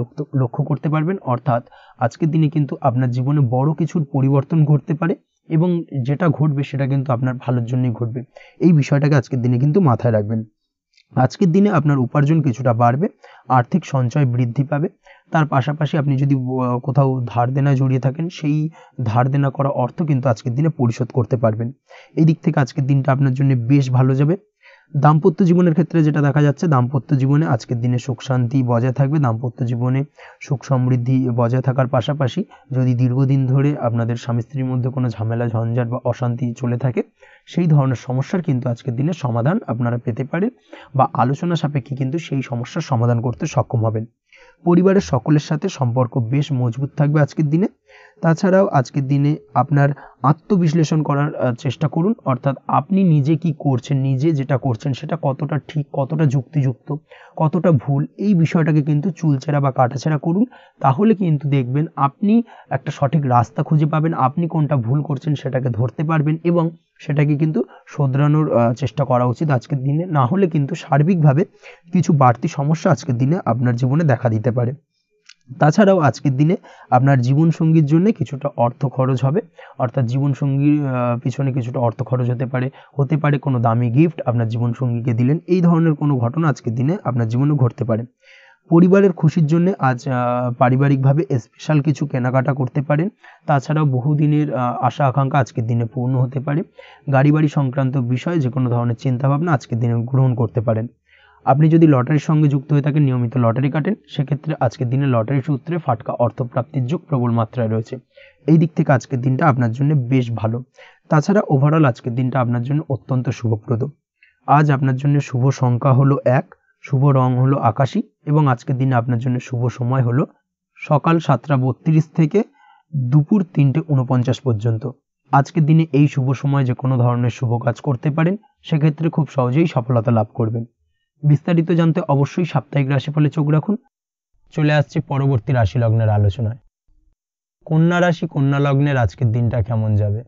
লক্ষ্য করতে পারবেন অর্থাৎ আজকের দিনে কিন্তু আপনার জীবনে বড় কিছুর পরিবর্তন ঘটতে পারে এবং যেটা ঘটবে সেটা কিন্তু আপনার ভালোর জন্যই ঘটবে এই বিষয়টাকে আজকের দিনে কিন্তু মাথায় রাখবেন আজকের দিনে আপনার উপার্জন কিছুটা বাড়বে আর্থিক সঞ্চয় বৃদ্ধি পাবে তার পাশাপাশি আপনি যদি কোথাও ধার দেনা জড়িয়ে থাকেন সেই ধার দেনা করা অর্থ কিন্তু আজকের দিনে পরিশোধ করতে পারবেন এই দিক থেকে আজকের দিনটা আপনার জন্য বেশ ভালো যাবে দাম্পত্য জীবনের ক্ষেত্রে যেটা দেখা যাচ্ছে দাম্পত্য জীবনে আজকের দিনে সুখ শান্তি বজায় থাকবে দাম্পত্য জীবনে সুখ সমৃদ্ধি বজায় থাকার পাশাপাশি যদি দীর্ঘদিন ধরে আপনাদের স্বামী স্ত্রীর মধ্যে কোনো ঝামেলা ঝঞ্ঝাট বা অশান্তি চলে থাকে সেই ধরনের সমস্যার কিন্তু আজকের দিনে সমাধান আপনারা পেতে পারেন বা আলোচনা সাপেক্ষে কিন্তু সেই সমস্যার সমাধান করতে সক্ষম হবেন পরিবারের সকলের সাথে সম্পর্ক বেশ মজবুত থাকবে আজকের দিনে তাছাড়াও আজকের দিনে আপনার আত্মবিশ্লেষণ করার চেষ্টা করুন অর্থাৎ আপনি নিজে কি করছেন নিজে যেটা করছেন সেটা কতটা ঠিক কতটা যুক্তিযুক্ত কতটা ভুল এই বিষয়টাকে কিন্তু চুলচেরা বা কাটাছেরা করুন তাহলে কিন্তু দেখবেন আপনি একটা সঠিক রাস্তা খুঁজে পাবেন আপনি কোনটা ভুল করছেন সেটাকে ধরতে পারবেন এবং সেটাকে কিন্তু শোধরানোর চেষ্টা করা উচিত আজকের দিনে না হলে কিন্তু সার্বিকভাবে কিছু বাড়তি সমস্যা আজকের দিনে আপনার জীবনে দেখা দিতে পারে তাছাড়াও আজকের দিনে আপনার জীবনসঙ্গীর জন্য কিছুটা অর্থ খরচ হবে অর্থাৎ জীবনসঙ্গীর পিছনে কিছুটা অর্থ খরচ হতে পারে হতে পারে কোনো দামি গিফট আপনার জীবনসঙ্গীকে দিলেন এই ধরনের কোনো ঘটনা আজকের দিনে আপনার জীবনে ঘটতে পারে পরিবারের খুশির জন্য আজ পারিবারিকভাবে স্পেশাল কিছু কেনাকাটা করতে পারেন তাছাড়াও বহুদিনের আশা আকাঙ্ক্ষা আজকের দিনে পূর্ণ হতে পারে গাড়ি বাড়ি সংক্রান্ত বিষয়ে যে কোনো ধরনের চিন্তাভাবনা আজকের দিনে গ্রহণ করতে পারেন আপনি যদি লটারির সঙ্গে যুক্ত হয়ে থাকেন নিয়মিত লটারি কাটেন সেক্ষেত্রে আজকের দিনে লটারি সূত্রে ফাটকা অর্থপ্রাপ্তির যুগ প্রবল মাত্রায় রয়েছে এই দিক থেকে আজকের দিনটা আপনার জন্য বেশ ভালো তাছাড়া ওভারঅল আজকের দিনটা আপনার জন্য অত্যন্ত শুভপ্রদ আজ আপনার জন্য শুভ সংখ্যা হলো এক শুভ রং হলো আকাশী এবং আজকের দিনে আপনার জন্য শুভ সময় হলো সকাল সাতটা বত্রিশ থেকে দুপুর তিনটে উনপঞ্চাশ পর্যন্ত আজকের দিনে এই শুভ সময় যে কোনো ধরনের শুভ কাজ করতে পারেন সেক্ষেত্রে খুব সহজেই সফলতা লাভ করবেন বিস্তারিত জানতে অবশ্যই সাপ্তাহিক রাশিফলে চোখ রাখুন চলে আসছি পরবর্তী রাশি লগ্নের আলোচনায় কন্যা রাশি কন্যা লগ্নের আজকের দিনটা কেমন যাবে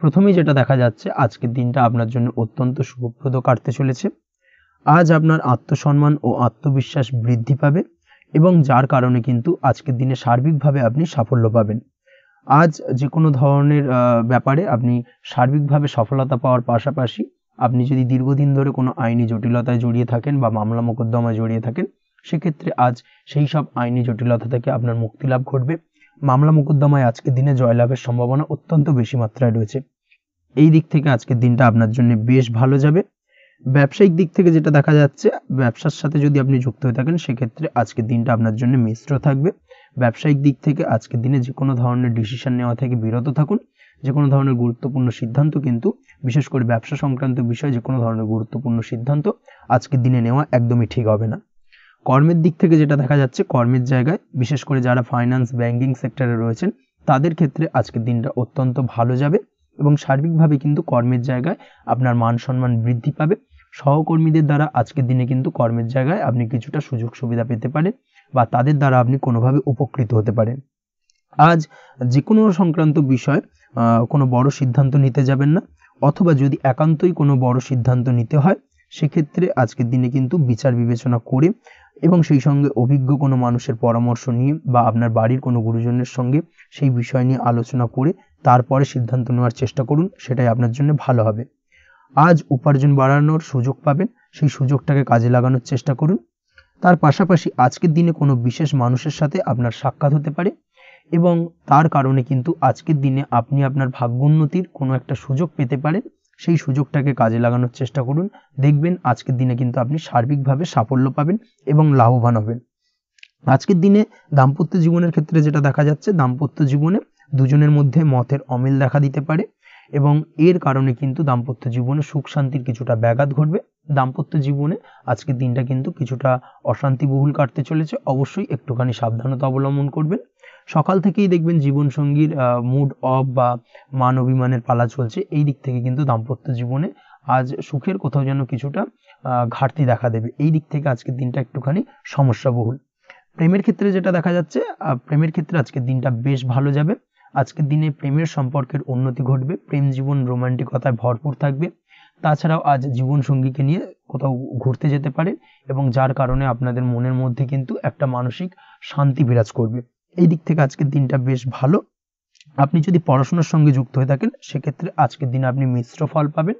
প্রথমেই যেটা দেখা যাচ্ছে আজকের দিনটা আপনার জন্য অত্যন্ত শুভপ্রদ কাটতে চলেছে আজ আপনার আত্মসম্মান ও আত্মবিশ্বাস বৃদ্ধি পাবে এবং যার কারণে কিন্তু আজকের দিনে সার্বিকভাবে আপনি সাফল্য পাবেন আজ যে কোনো ধরনের ব্যাপারে আপনি সার্বিকভাবে সফলতা পাওয়ার পাশাপাশি আপনি যদি দীর্ঘদিন ধরে কোনো আইনি জটিলতায় জড়িয়ে থাকেন বা মামলা মোকদ্দমায় জড়িয়ে থাকেন সেক্ষেত্রে আজ সেই সব আইনি জটিলতা থেকে আপনার মুক্তি লাভ ঘটবে মামলা মোকদ্দমায় আজকের দিনে জয়লাভের সম্ভাবনা অত্যন্ত বেশি মাত্রায় রয়েছে এই দিক থেকে আজকের দিনটা আপনার জন্য বেশ ভালো যাবে ব্যবসায়িক দিক থেকে যেটা দেখা যাচ্ছে ব্যবসার সাথে যদি আপনি যুক্ত হয়ে থাকেন সেক্ষেত্রে আজকের দিনটা আপনার জন্য মিশ্র থাকবে ব্যবসায়িক দিক থেকে আজকের দিনে যে কোনো ধরনের ডিসিশন নেওয়া থেকে বিরত থাকুন যে কোনো ধরনের গুরুত্বপূর্ণ সিদ্ধান্ত কিন্তু বিশেষ করে ব্যবসা সংক্রান্ত বিষয়ে যে কোনো ধরনের গুরুত্বপূর্ণ সিদ্ধান্ত আজকের দিনে নেওয়া একদমই ঠিক হবে না কর্মের দিক থেকে যেটা দেখা যাচ্ছে কর্মের জায়গায় বিশেষ করে যারা ফাইন্যান্স ব্যাংকিং সেক্টরে রয়েছেন তাদের ক্ষেত্রে আজকের দিনটা অত্যন্ত ভালো যাবে এবং সার্বিকভাবে কিন্তু কর্মের জায়গায় আপনার মান সম্মান বৃদ্ধি পাবে সহকর্মীদের দ্বারা আজকের দিনে কিন্তু কর্মের জায়গায় আপনি কিছুটা সুযোগ সুবিধা পেতে পারেন বা তাদের দ্বারা আপনি কোনোভাবে উপকৃত হতে পারেন আজ যে কোনো সংক্রান্ত বিষয় কোনো বড় সিদ্ধান্ত নিতে যাবেন না অথবা যদি একান্তই কোনো বড় সিদ্ধান্ত নিতে হয় সেক্ষেত্রে আজকের দিনে কিন্তু বিচার বিবেচনা করে এবং সেই সঙ্গে অভিজ্ঞ কোনো মানুষের পরামর্শ নিয়ে বা আপনার বাড়ির কোনো গুরুজনের সঙ্গে সেই বিষয় নিয়ে আলোচনা করে তারপরে সিদ্ধান্ত নেওয়ার চেষ্টা করুন সেটাই আপনার জন্য ভালো হবে আজ উপার্জন বাড়ানোর সুযোগ পাবেন সেই সুযোগটাকে কাজে লাগানোর চেষ্টা করুন তার পাশাপাশি আজকের দিনে কোনো বিশেষ মানুষের সাথে আপনার সাক্ষাৎ হতে পারে এবং তার কারণে কিন্তু আজকের দিনে আপনি আপনার ভাগ্যোন্নতির কোনো একটা সুযোগ পেতে পারেন সেই সুযোগটাকে কাজে লাগানোর চেষ্টা করুন দেখবেন আজকের দিনে কিন্তু আপনি সার্বিকভাবে সাফল্য পাবেন এবং লাভবান হবেন আজকের দিনে দাম্পত্য জীবনের ক্ষেত্রে যেটা দেখা যাচ্ছে দাম্পত্য জীবনে দুজনের মধ্যে মতের অমিল দেখা দিতে পারে এবং এর কারণে কিন্তু দাম্পত্য জীবনে সুখ শান্তির কিছুটা ব্যাঘাত ঘটবে দাম্পত্য জীবনে আজকের দিনটা কিন্তু কিছুটা অশান্তি বহুল কাটতে চলেছে অবশ্যই একটুখানি সাবধানতা অবলম্বন করবেন সকাল থেকেই দেখবেন জীবনসঙ্গীর মুড অফ বা মান অভিমানের পালা চলছে এই দিক থেকে কিন্তু দাম্পত্য জীবনে আজ সুখের কোথাও যেন কিছুটা ঘাটতি দেখা দেবে এই দিক থেকে আজকের দিনটা একটুখানি সমস্যাবহুল প্রেমের ক্ষেত্রে যেটা দেখা যাচ্ছে প্রেমের ক্ষেত্রে আজকের দিনটা বেশ ভালো যাবে আজকের দিনে প্রেমের সম্পর্কের উন্নতি ঘটবে প্রেম জীবন রোমান্টিকতায় ভরপুর থাকবে তাছাড়াও আজ জীবন সঙ্গীকে নিয়ে কোথাও ঘুরতে যেতে পারে এবং যার কারণে আপনাদের মনের মধ্যে কিন্তু একটা মানসিক শান্তি বিরাজ করবে এই দিক থেকে আজকের দিনটা বেশ ভালো আপনি যদি পড়াশোনার সঙ্গে যুক্ত হয়ে থাকেন সেক্ষেত্রে আজকের দিনে আপনি মিশ্র ফল পাবেন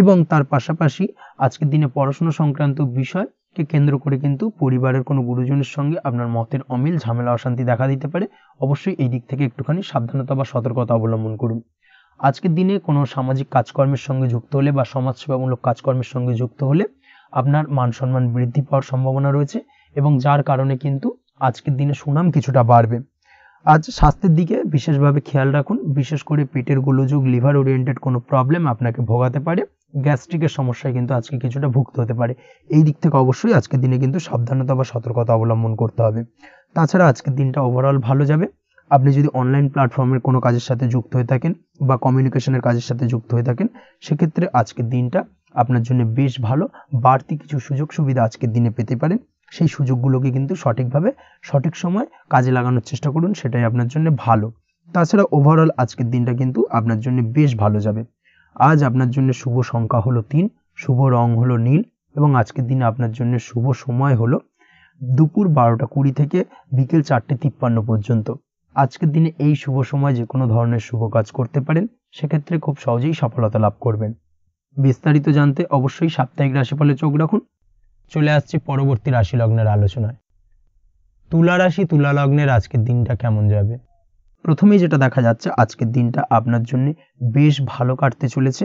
এবং তার পাশাপাশি আজকের দিনে পড়াশোনা সংক্রান্ত বিষয় কে কেন্দ্র করে কিন্তু পরিবারের কোনো গুরুজনের সঙ্গে আপনার মতের অমিল ঝামেলা অশান্তি দেখা দিতে পারে অবশ্যই এই দিক থেকে একটুখানি সাবধানতা বা সতর্কতা অবলম্বন করুন আজকের দিনে কোনো সামাজিক কাজকর্মের সঙ্গে যুক্ত হলে বা সমাজসেবামূলক কাজকর্মের সঙ্গে যুক্ত হলে আপনার মান সম্মান বৃদ্ধি পাওয়ার সম্ভাবনা রয়েছে এবং যার কারণে কিন্তু আজকের দিনে সুনাম কিছুটা বাড়বে আজ স্বাস্থ্যের দিকে বিশেষভাবে খেয়াল রাখুন বিশেষ করে পেটের গোলযোগ লিভার ওরিয়েন্টেড কোনো প্রবলেম আপনাকে ভোগাতে পারে গ্যাস্ট্রিকের সমস্যায় কিন্তু আজকে কিছুটা ভুগতে হতে পারে এই দিক থেকে অবশ্যই আজকের দিনে কিন্তু সাবধানতা বা সতর্কতা অবলম্বন করতে হবে তাছাড়া আজকের দিনটা ওভারঅল ভালো যাবে আপনি যদি অনলাইন প্ল্যাটফর্মের কোনো কাজের সাথে যুক্ত হয়ে থাকেন বা কমিউনিকেশনের কাজের সাথে যুক্ত হয়ে থাকেন সেক্ষেত্রে আজকের দিনটা আপনার জন্য বেশ ভালো বাড়তি কিছু সুযোগ সুবিধা আজকের দিনে পেতে পারেন সেই সুযোগগুলোকে কিন্তু সঠিকভাবে সঠিক সময় কাজে লাগানোর চেষ্টা করুন সেটাই আপনার জন্য ভালো তাছাড়া ওভারঅল আজকের দিনটা কিন্তু আপনার জন্য বেশ ভালো যাবে আজ আপনার জন্য শুভ সংখ্যা হলো তিন শুভ রং হলো নীল এবং আজকের দিনে আপনার জন্য শুভ সময় হলো দুপুর বারোটা কুড়ি থেকে বিকেল চারটে তিপ্পান্ন পর্যন্ত আজকের দিনে এই শুভ সময় যে কোনো ধরনের শুভ কাজ করতে পারেন সেক্ষেত্রে খুব সহজেই সফলতা লাভ করবেন বিস্তারিত জানতে অবশ্যই সাপ্তাহিক রাশিফলে চোখ রাখুন চলে আসছি পরবর্তী রাশি লগ্নের আলোচনায় তুলা রাশি তুলা লগ্নের আজকের দিনটা কেমন যাবে প্রথমেই যেটা দেখা যাচ্ছে আজকের দিনটা আপনার জন্য বেশ ভালো কাটতে চলেছে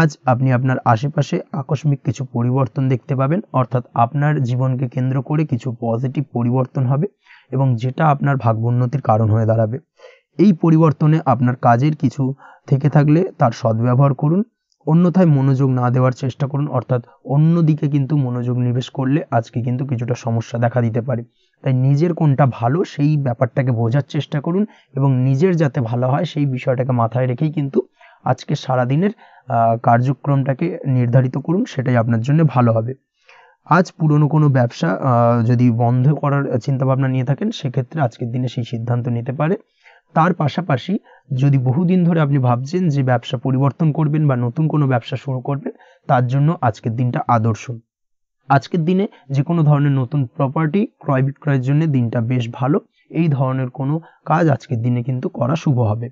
আজ আপনি আপনার আশেপাশে আকস্মিক কিছু পরিবর্তন দেখতে পাবেন অর্থাৎ আপনার জীবনকে কেন্দ্র করে কিছু পজিটিভ পরিবর্তন হবে এবং যেটা আপনার ভাগ্যোন্নতির কারণ হয়ে দাঁড়াবে এই পরিবর্তনে আপনার কাজের কিছু থেকে থাকলে তার সদ্ব্যবহার করুন অন্যথায় মনোযোগ না দেওয়ার চেষ্টা করুন অর্থাৎ অন্যদিকে কিন্তু মনোযোগ নিবেশ করলে আজকে কিন্তু কিছুটা সমস্যা দেখা দিতে পারে তাই নিজের কোনটা ভালো সেই ব্যাপারটাকে বোঝার চেষ্টা করুন এবং নিজের যাতে ভালো হয় সেই বিষয়টাকে মাথায় রেখেই কিন্তু আজকে সারাদিনের কার্যক্রমটাকে নির্ধারিত করুন সেটাই আপনার জন্য ভালো হবে আজ পুরনো কোনো ব্যবসা যদি বন্ধ করার চিন্তাভাবনা নিয়ে থাকেন সেক্ষেত্রে আজকের দিনে সেই সিদ্ধান্ত নিতে পারে তার পাশাপাশি যদি বহুদিন ধরে আপনি ভাবছেন যে ব্যবসা পরিবর্তন করবেন বা নতুন কোনো ব্যবসা শুরু করবেন তার জন্য আজকের দিনটা আদর্শ আজকের দিনে যে কোনো ধরনের নতুন প্রপার্টি ক্রয় বিক্রয়ের জন্য দিনটা বেশ ভালো এই ধরনের কোনো কাজ আজকের দিনে কিন্তু করা শুভ হবে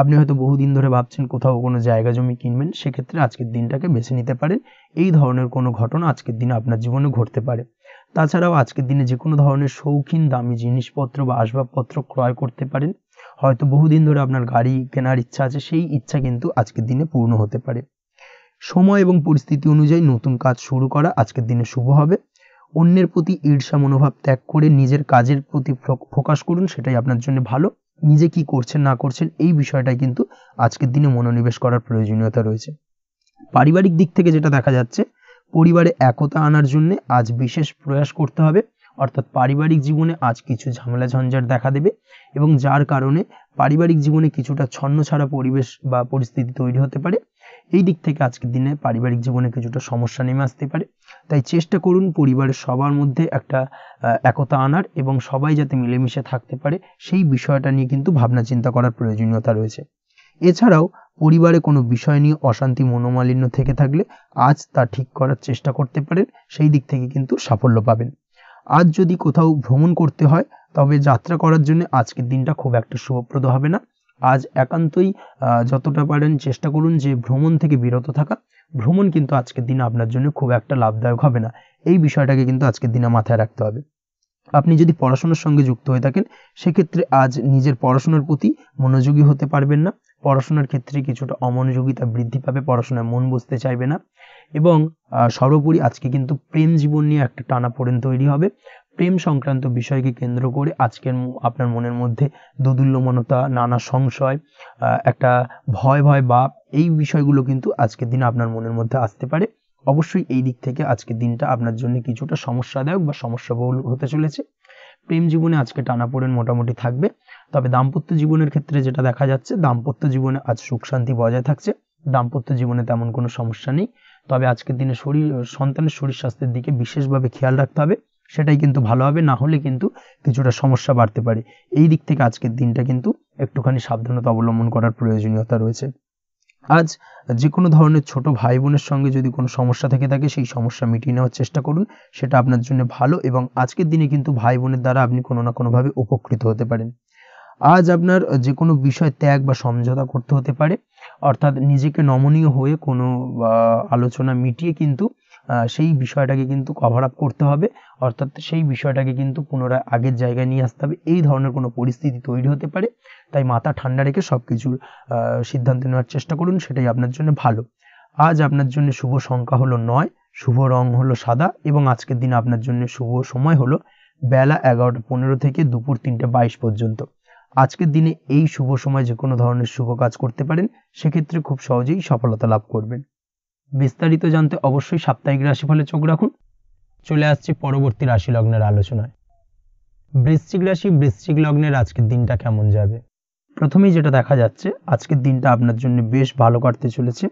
আপনি হয়তো বহুদিন ধরে ভাবছেন কোথাও কোনো জায়গা জমি কিনবেন সেক্ষেত্রে আজকের দিনটাকে বেছে নিতে পারেন এই ধরনের কোনো ঘটনা আজকের দিনে আপনার জীবনে ঘটতে পারে তাছাড়াও আজকের দিনে যে কোনো ধরনের শৌখিন দামি জিনিসপত্র বা আসবাবপত্র ক্রয় করতে পারেন হয়তো বহুদিন ধরে আপনার গাড়ি কেনার ইচ্ছা আছে সেই ইচ্ছা কিন্তু আজকের দিনে পূর্ণ হতে পারে সময় এবং পরিস্থিতি অনুযায়ী নতুন কাজ শুরু করা আজকের দিনে শুভ হবে অন্যের প্রতি ঈর্ষা মনোভাব ত্যাগ করে নিজের কাজের প্রতি ফোকাস করুন সেটাই আপনার জন্য ভালো নিজে কি করছেন না করছেন এই বিষয়টাই কিন্তু আজকের দিনে মনোনিবেশ করার প্রয়োজনীয়তা রয়েছে পারিবারিক দিক থেকে যেটা দেখা যাচ্ছে পরিবারে একতা আনার জন্য আজ বিশেষ প্রয়াস করতে হবে অর্থাৎ পারিবারিক জীবনে আজ কিছু ঝামেলা ঝঞ্ঝাট দেখা দেবে এবং যার কারণে পারিবারিক জীবনে কিছুটা ছন্ন ছাড়া পরিবেশ বা পরিস্থিতি তৈরি হতে পারে এই দিক থেকে আজকের দিনে পারিবারিক জীবনে কিছুটা সমস্যা নেমে আসতে পারে তাই চেষ্টা করুন পরিবারের সবার মধ্যে একটা একতা আনার এবং সবাই যাতে মিলেমিশে থাকতে পারে সেই বিষয়টা নিয়ে কিন্তু ভাবনা চিন্তা করার প্রয়োজনীয়তা রয়েছে এছাড়াও পরিবারে কোনো বিষয় নিয়ে অশান্তি মনোমালিন্য থেকে থাকলে আজ তা ঠিক করার চেষ্টা করতে পারেন সেই দিক থেকে কিন্তু সাফল্য পাবেন আজ যদি কোথাও ভ্রমণ করতে হয় তবে যাত্রা করার জন্য আজকের দিনটা খুব একটা শুভপ্রদ হবে না আজ একান্তই যতটা পারেন চেষ্টা করুন যে ভ্রমণ থেকে বিরত থাকা ভ্রমণ কিন্তু আজকের দিন আপনার জন্য খুব একটা লাভদায়ক হবে না এই বিষয়টাকে কিন্তু আজকের দিনে মাথায় রাখতে হবে আপনি যদি পড়াশোনার সঙ্গে যুক্ত হয়ে থাকেন সেক্ষেত্রে আজ নিজের পড়াশোনার প্রতি মনোযোগী হতে পারবেন না পড়াশোনার ক্ষেত্রে কিছুটা অমনোযোগিতা বৃদ্ধি পাবে পড়াশোনায় মন বসতে চাইবে না এবং সর্বোপরি আজকে কিন্তু প্রেম জীবন নিয়ে একটা টানাপোড়েন তৈরি হবে প্রেম সংক্রান্ত বিষয়কে কেন্দ্র করে আজকের আপনার মনের মধ্যে দোদুল্যমানতা নানা সংশয় একটা ভয় ভয় বাপ এই বিষয়গুলো কিন্তু আজকের দিনে আপনার মনের মধ্যে আসতে পারে অবশ্যই এই দিক থেকে আজকের দিনটা আপনার জন্য কিছুটা সমস্যাদায়ক বা সমস্যাবহুল হতে চলেছে প্রেম জীবনে আজকে টানাপোড়েন মোটামুটি থাকবে তবে দাম্পত্য জীবনের ক্ষেত্রে যেটা দেখা যাচ্ছে দাম্পত্য জীবনে আজ সুখ শান্তি বজায় থাকছে দাম্পত্য জীবনে তেমন কোনো সমস্যা নেই তবে আজকের দিনে শরীর সন্তানের শরীর স্বাস্থ্যের দিকে বিশেষভাবে খেয়াল রাখতে হবে সেটাই কিন্তু ভালো হবে না হলে কিন্তু কিছুটা সমস্যা বাড়তে পারে এই দিক থেকে আজকের দিনটা কিন্তু একটুখানি সাবধানতা অবলম্বন করার প্রয়োজনীয়তা রয়েছে আজ যে কোনো ধরনের ছোট ভাই বোনের সঙ্গে যদি কোনো সমস্যা থেকে থাকে সেই সমস্যা মিটিয়ে নেওয়ার চেষ্টা করুন সেটা আপনার জন্য ভালো এবং আজকের দিনে কিন্তু ভাই বোনের দ্বারা আপনি কোনো না কোনোভাবে উপকৃত হতে পারেন আজ আপনার যে কোনো বিষয় ত্যাগ বা সমঝোতা করতে হতে পারে অর্থাৎ নিজেকে নমনীয় হয়ে কোনো আলোচনা মিটিয়ে কিন্তু সেই বিষয়টাকে কিন্তু কভার আপ করতে হবে অর্থাৎ সেই বিষয়টাকে কিন্তু পুনরায় আগের জায়গায় নিয়ে আসতে হবে এই ধরনের কোনো পরিস্থিতি তৈরি হতে পারে তাই মাথা ঠান্ডা রেখে সব কিছুর সিদ্ধান্ত নেওয়ার চেষ্টা করুন সেটাই আপনার জন্য ভালো আজ আপনার জন্য শুভ সংখ্যা হলো নয় শুভ রং হলো সাদা এবং আজকের দিন আপনার জন্য শুভ সময় হলো বেলা এগারোটা পনেরো থেকে দুপুর তিনটে বাইশ পর্যন্ত আজকের দিনে এই শুভ সময় যে কোনো ধরনের শুভ কাজ করতে পারেন সেক্ষেত্রে খুব সহজেই সফলতা লাভ করবেন বিস্তারিত জানতে অবশ্যই সাপ্তাহিক রাশিফলে চোখ রাখুন চলে আসছে পরবর্তী রাশি লগ্নের আলোচনায় বৃশ্চিক রাশি বৃশ্চিক লগ্নের আজকের দিনটা কেমন যাবে প্রথমেই যেটা দেখা যাচ্ছে আজকের দিনটা আপনার জন্য বেশ ভালো কাটতে চলেছে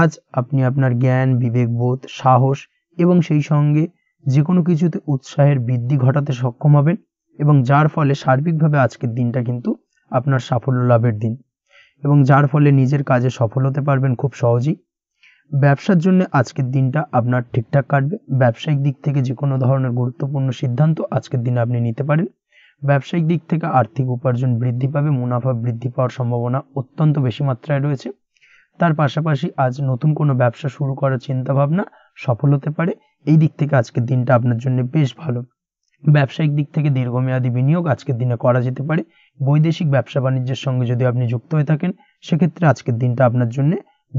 আজ আপনি আপনার জ্ঞান বিবেকবোধ সাহস এবং সেই সঙ্গে যে কোনো কিছুতে উৎসাহের বৃদ্ধি ঘটাতে সক্ষম হবেন এবং যার ফলে সার্বিকভাবে আজকের দিনটা কিন্তু আপনার সাফল্য লাভের দিন এবং যার ফলে নিজের কাজে সফল হতে পারবেন খুব সহজেই ব্যবসার জন্য আজকের দিনটা আপনার ঠিকঠাক কাটবে ব্যবসায়িক দিক থেকে যে কোনো ধরনের গুরুত্বপূর্ণ সিদ্ধান্ত আজকের দিনে আপনি নিতে পারেন ব্যবসায়িক দিক থেকে আর্থিক উপার্জন বৃদ্ধি পাবে মুনাফা বৃদ্ধি পাওয়ার সম্ভাবনা অত্যন্ত বেশি মাত্রায় রয়েছে তার পাশাপাশি আজ নতুন কোনো ব্যবসা শুরু করার চিন্তাভাবনা সফল হতে পারে এই দিক থেকে আজকের দিনটা আপনার জন্য বেশ ভালো ব্যবসায়িক দিক থেকে দীর্ঘমেয়াদী বিনিয়োগ আজকের দিনে করা যেতে পারে বৈদেশিক ব্যবসা বাণিজ্যের সঙ্গে যদি আপনি যুক্ত হয়ে থাকেন সেক্ষেত্রে আজকের দিনটা আপনার জন্য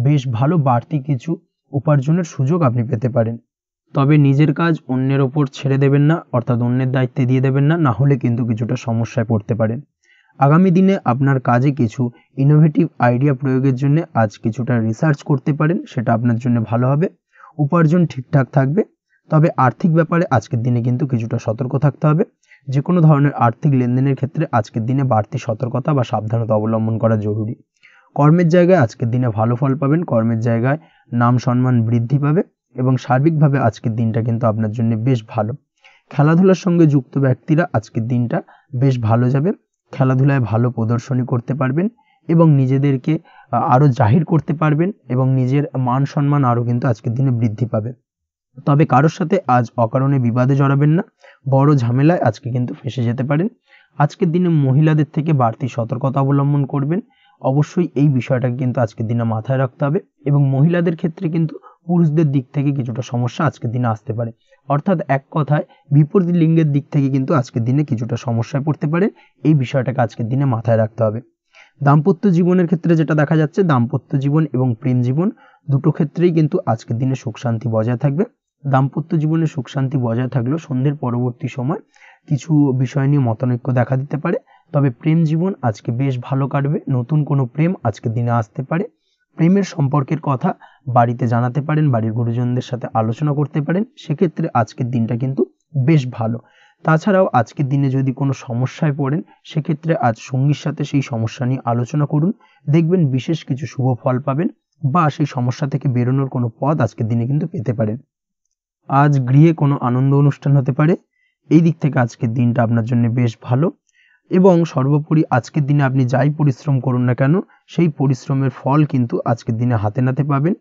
বেশ ভালো বাড়তি কিছু উপার্জনের সুযোগ আপনি পেতে পারেন তবে নিজের কাজ অন্যের ওপর ছেড়ে দেবেন না অর্থাৎ অন্যের দায়িত্বে দিয়ে দেবেন না না হলে কিন্তু কিছুটা সমস্যায় পড়তে পারেন আগামী দিনে আপনার কাজে কিছু ইনোভেটিভ আইডিয়া প্রয়োগের জন্য আজ কিছুটা রিসার্চ করতে পারেন সেটা আপনার জন্য ভালো হবে উপার্জন ঠিকঠাক থাকবে তবে আর্থিক ব্যাপারে আজকের দিনে কিন্তু কিছুটা সতর্ক থাকতে হবে যে কোনো ধরনের আর্থিক লেনদেনের ক্ষেত্রে আজকের দিনে বাড়তি সতর্কতা বা সাবধানতা অবলম্বন করা জরুরি কর্মের জায়গায় আজকের দিনে ভালো ফল পাবেন কর্মের জায়গায় নাম সম্মান বৃদ্ধি পাবে এবং সার্বিকভাবে আজকের দিনটা কিন্তু আপনার জন্য বেশ ভালো খেলাধুলার সঙ্গে যুক্ত ব্যক্তিরা আজকের দিনটা বেশ ভালো যাবে খেলাধুলায় ভালো প্রদর্শনী করতে পারবেন এবং নিজেদেরকে আরও জাহির করতে পারবেন এবং নিজের মান সম্মান আরও কিন্তু আজকের দিনে বৃদ্ধি পাবে তবে কারোর সাথে আজ অকারণে বিবাদে জড়াবেন না বড় ঝামেলায় আজকে কিন্তু ফেসে যেতে পারেন আজকের দিনে মহিলাদের থেকে বাড়তি সতর্কতা অবলম্বন করবেন অবশ্যই এই বিষয়টা কিন্তু আজকের দিনে মাথায় রাখতে হবে এবং মহিলাদের ক্ষেত্রে কিন্তু পুরুষদের দিক থেকে কিছুটা সমস্যা আজকের দিনে আসতে পারে অর্থাৎ এক কথায় বিপরীত লিঙ্গের দিক থেকে কিন্তু আজকের দিনে কিছুটা সমস্যায় পড়তে পারে এই বিষয়টাকে আজকের দিনে মাথায় রাখতে হবে দাম্পত্য জীবনের ক্ষেত্রে যেটা দেখা যাচ্ছে দাম্পত্য জীবন এবং প্রেম জীবন দুটো ক্ষেত্রেই কিন্তু আজকের দিনে সুখ শান্তি বজায় থাকবে দাম্পত্য জীবনে সুখ শান্তি বজায় থাকলেও সন্ধ্যের পরবর্তী সময় কিছু বিষয় নিয়ে মতানৈক্য দেখা দিতে পারে তবে প্রেম জীবন আজকে বেশ ভালো কাটবে নতুন কোনো প্রেম আজকে দিনে আসতে পারে প্রেমের সম্পর্কের কথা বাড়িতে জানাতে পারেন বাড়ির গুরুজনদের সাথে আলোচনা করতে পারেন সেক্ষেত্রে আজকের দিনটা কিন্তু বেশ ভালো তাছাড়াও আজকের দিনে যদি কোনো সমস্যায় পড়েন সেক্ষেত্রে আজ সঙ্গীর সাথে সেই সমস্যা নিয়ে আলোচনা করুন দেখবেন বিশেষ কিছু শুভ ফল পাবেন বা সেই সমস্যা থেকে বেরোনোর কোনো পথ আজকের দিনে কিন্তু পেতে পারেন আজ গৃহে কোনো আনন্দ অনুষ্ঠান হতে পারে এই দিক থেকে আজকের দিনটা আপনার জন্য বেশ ভালো এবং সর্বোপরি আজকের দিনে আপনি যাই পরিশ্রম করুন না কেন সেই পরিশ্রমের ফল কিন্তু আজকের দিনে হাতে নাতে পাবেন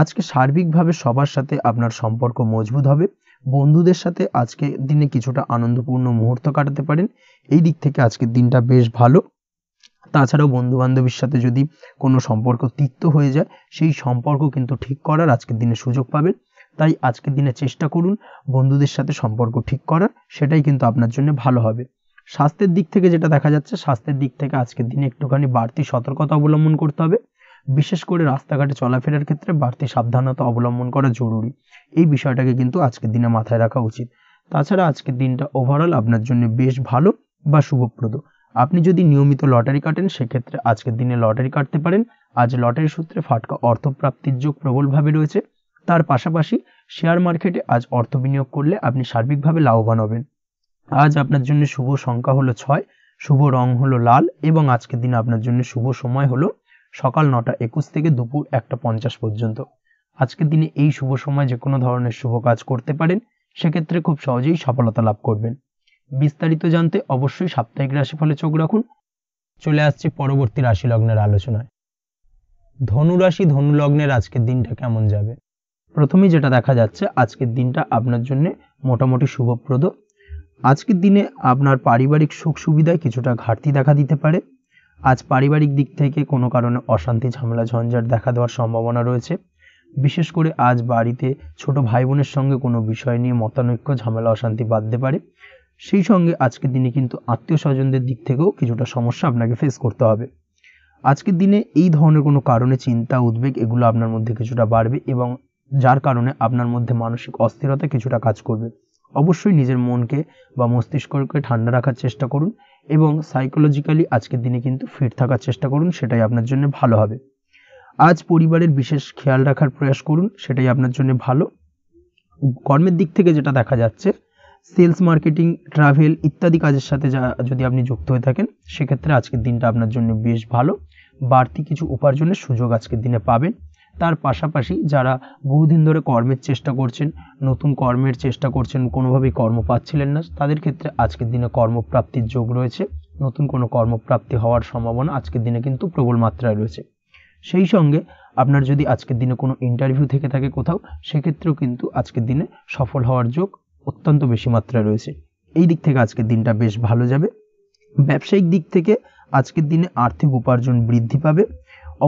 আজকে সার্বিকভাবে সবার সাথে আপনার সম্পর্ক মজবুত হবে বন্ধুদের সাথে আজকে দিনে কিছুটা আনন্দপূর্ণ মুহূর্ত কাটাতে পারেন এই দিক থেকে আজকের দিনটা বেশ ভালো তাছাড়াও বন্ধু বান্ধবীর সাথে যদি কোনো সম্পর্ক তিক্ত হয়ে যায় সেই সম্পর্ক কিন্তু ঠিক করার আজকের দিনে সুযোগ পাবেন তাই আজকের দিনে চেষ্টা করুন বন্ধুদের সাথে সম্পর্ক ঠিক করার সেটাই কিন্তু আপনার জন্য ভালো হবে স্বাস্থ্যের দিক থেকে যেটা দেখা যাচ্ছে স্বাস্থ্যের দিক থেকে আজকের দিনে একটুখানি বাড়তি সতর্কতা অবলম্বন করতে হবে বিশেষ করে রাস্তাঘাটে চলাফেরার ক্ষেত্রে বাড়তি সাবধানতা অবলম্বন করা জরুরি এই বিষয়টাকে কিন্তু আজকের দিনে মাথায় রাখা উচিত তাছাড়া আজকের দিনটা ওভারঅল আপনার জন্য বেশ ভালো বা শুভপ্রদ আপনি যদি নিয়মিত লটারি কাটেন সেক্ষেত্রে আজকের দিনে লটারি কাটতে পারেন আজ লটারি সূত্রে ফাটকা অর্থপ্রাপ্তির যোগ প্রবলভাবে রয়েছে তার পাশাপাশি শেয়ার মার্কেটে আজ অর্থ বিনিয়োগ করলে আপনি সার্বিকভাবে লাভবান হবেন আজ আপনার জন্য শুভ সংখ্যা হলো ছয় শুভ রং হলো লাল এবং আজকের দিনে আপনার জন্য শুভ সময় হলো সকাল নটা একুশ থেকে দুপুর একটা পঞ্চাশ পর্যন্ত আজকের দিনে এই শুভ সময় যে কোনো ধরনের শুভ কাজ করতে পারেন সেক্ষেত্রে খুব সহজেই সফলতা লাভ করবেন বিস্তারিত জানতে অবশ্যই সাপ্তাহিক রাশি ফলে চোখ রাখুন চলে আসছে পরবর্তী রাশি লগ্নের আলোচনায় ধনুরাশি ধনুলগ্নের আজকের দিনটা কেমন যাবে প্রথমেই যেটা দেখা যাচ্ছে আজকের দিনটা আপনার জন্য মোটামুটি শুভপ্রদ আজকের দিনে আপনার পারিবারিক সুখ সুবিধায় কিছুটা ঘাটতি দেখা দিতে পারে আজ পারিবারিক দিক থেকে কোনো কারণে অশান্তি ঝামেলা ঝঞ্ঝাট দেখা দেওয়ার সম্ভাবনা রয়েছে বিশেষ করে আজ বাড়িতে ছোট ভাই বোনের সঙ্গে কোনো বিষয় নিয়ে মতানৈক্য ঝামেলা অশান্তি বাঁধতে পারে সেই সঙ্গে আজকের দিনে কিন্তু আত্মীয় স্বজনদের দিক থেকেও কিছুটা সমস্যা আপনাকে ফেস করতে হবে আজকের দিনে এই ধরনের কোনো কারণে চিন্তা উদ্বেগ এগুলো আপনার মধ্যে কিছুটা বাড়বে এবং যার কারণে আপনার মধ্যে মানসিক অস্থিরতা কিছুটা কাজ করবে অবশ্যই নিজের মনকে বা মস্তিষ্ককে ঠান্ডা রাখার চেষ্টা করুন এবং সাইকোলজিক্যালি আজকের দিনে কিন্তু ফিট থাকার চেষ্টা করুন সেটাই আপনার জন্য ভালো হবে আজ পরিবারের বিশেষ খেয়াল রাখার প্রয়াস করুন সেটাই আপনার জন্য ভালো কর্মের দিক থেকে যেটা দেখা যাচ্ছে সেলস মার্কেটিং ট্রাভেল ইত্যাদি কাজের সাথে যা যদি আপনি যুক্ত হয়ে থাকেন সেক্ষেত্রে আজকের দিনটা আপনার জন্য বেশ ভালো বাড়তি কিছু উপার্জনের সুযোগ আজকের দিনে পাবেন তার পাশাপাশি যারা বহুদিন ধরে কর্মের চেষ্টা করছেন নতুন কর্মের চেষ্টা করছেন কোনোভাবেই কর্ম পাচ্ছিলেন না তাদের ক্ষেত্রে আজকের দিনে কর্মপ্রাপ্তির যোগ রয়েছে নতুন কোনো কর্মপ্রাপ্তি হওয়ার সম্ভাবনা আজকের দিনে কিন্তু প্রবল মাত্রায় রয়েছে সেই সঙ্গে আপনার যদি আজকের দিনে কোনো ইন্টারভিউ থেকে থাকে কোথাও সেক্ষেত্রেও কিন্তু আজকের দিনে সফল হওয়ার যোগ অত্যন্ত বেশি মাত্রায় রয়েছে এই দিক থেকে আজকের দিনটা বেশ ভালো যাবে ব্যবসায়িক দিক থেকে আজকের দিনে আর্থিক উপার্জন বৃদ্ধি পাবে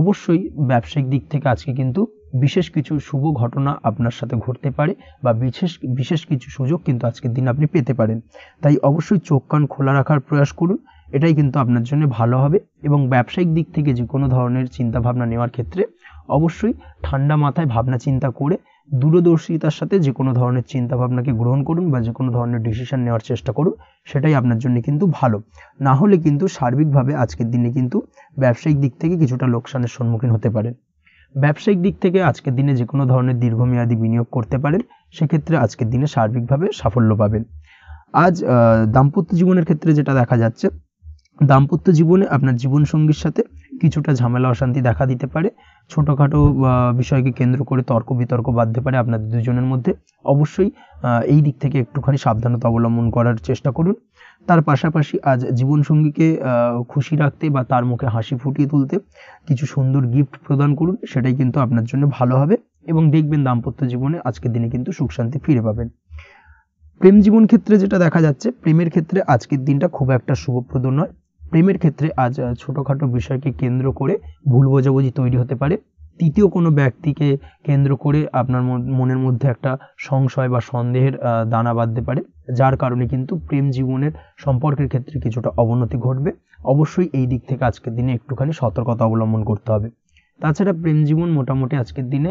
অবশ্যই ব্যবসায়িক দিক থেকে আজকে কিন্তু বিশেষ কিছু শুভ ঘটনা আপনার সাথে ঘটতে পারে বা বিশেষ বিশেষ কিছু সুযোগ কিন্তু আজকের দিন আপনি পেতে পারেন তাই অবশ্যই চোখ কান খোলা রাখার প্রয়াস করুন এটাই কিন্তু আপনার জন্য ভালো হবে এবং ব্যবসায়িক দিক থেকে যে কোনো ধরনের চিন্তাভাবনা নেওয়ার ক্ষেত্রে অবশ্যই ঠান্ডা মাথায় ভাবনা চিন্তা করে দূরদর্শিতার সাথে যে কোনো ধরনের চিন্তাভাবনাকে গ্রহণ করুন বা যে কোনো ধরনের ডিসিশন নেওয়ার চেষ্টা করুন সেটাই আপনার জন্য কিন্তু ভালো না হলে কিন্তু সার্বিকভাবে আজকের দিনে কিন্তু ব্যবসায়িক দিক থেকে কিছুটা লোকসানের সম্মুখীন হতে পারেন ব্যবসায়িক দিক থেকে আজকের দিনে যে কোনো ধরনের দীর্ঘমেয়াদী বিনিয়োগ করতে পারেন সেক্ষেত্রে আজকের দিনে সার্বিকভাবে সাফল্য পাবেন আজ দাম্পত্য জীবনের ক্ষেত্রে যেটা দেখা যাচ্ছে দাম্পত্য জীবনে আপনার জীবনসঙ্গীর সাথে কিছুটা ঝামেলা অশান্তি দেখা দিতে পারে ছোটোখাটো বিষয়কে কেন্দ্র করে তর্ক বিতর্ক বাঁধতে পারে আপনাদের দুজনের মধ্যে অবশ্যই এই দিক থেকে একটুখানি সাবধানতা অবলম্বন করার চেষ্টা করুন তার পাশাপাশি আজ জীবনসঙ্গীকে খুশি রাখতে বা তার মুখে হাসি ফুটিয়ে তুলতে কিছু সুন্দর গিফট প্রদান করুন সেটাই কিন্তু আপনার জন্য ভালো হবে এবং দেখবেন দাম্পত্য জীবনে আজকের দিনে কিন্তু সুখ শান্তি ফিরে পাবেন প্রেম জীবন ক্ষেত্রে যেটা দেখা যাচ্ছে প্রেমের ক্ষেত্রে আজকের দিনটা খুব একটা শুভপ্রদ নয় প্রেমের ক্ষেত্রে আজ ছোটোখাটো বিষয়কে কেন্দ্র করে ভুল বোঝাবুঝি তৈরি হতে পারে তৃতীয় কোনো ব্যক্তিকে কেন্দ্র করে আপনার মনের মধ্যে একটা সংশয় বা সন্দেহের দানা বাঁধতে পারে যার কারণে কিন্তু প্রেম জীবনের সম্পর্কের ক্ষেত্রে কিছুটা অবনতি ঘটবে অবশ্যই এই দিক থেকে আজকের দিনে একটুখানি সতর্কতা অবলম্বন করতে হবে তাছাড়া প্রেম জীবন মোটামুটি আজকের দিনে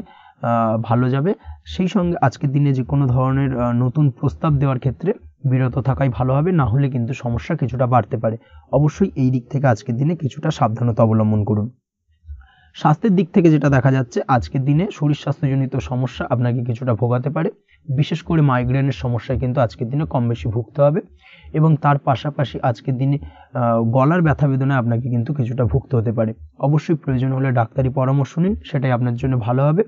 ভালো যাবে সেই সঙ্গে আজকের দিনে যে কোনো ধরনের নতুন প্রস্তাব দেওয়ার ক্ষেত্রে বিরত থাকাই ভালো হবে না হলে কিন্তু সমস্যা কিছুটা বাড়তে পারে অবশ্যই এই দিক থেকে আজকের দিনে কিছুটা সাবধানতা অবলম্বন করুন স্বাস্থ্যের দিক থেকে যেটা দেখা যাচ্ছে আজকের দিনে শরীর স্বাস্থ্যজনিত সমস্যা আপনাকে কিছুটা ভোগাতে পারে বিশেষ করে মাইগ্রেনের সমস্যায় কিন্তু আজকের দিনে কম বেশি ভুগতে হবে এবং তার পাশাপাশি আজকের দিনে গলার ব্যথা বেদনায় আপনাকে কিন্তু কিছুটা ভুগতে হতে পারে অবশ্যই প্রয়োজন হলে ডাক্তারি পরামর্শ নিন সেটাই আপনার জন্য ভালো হবে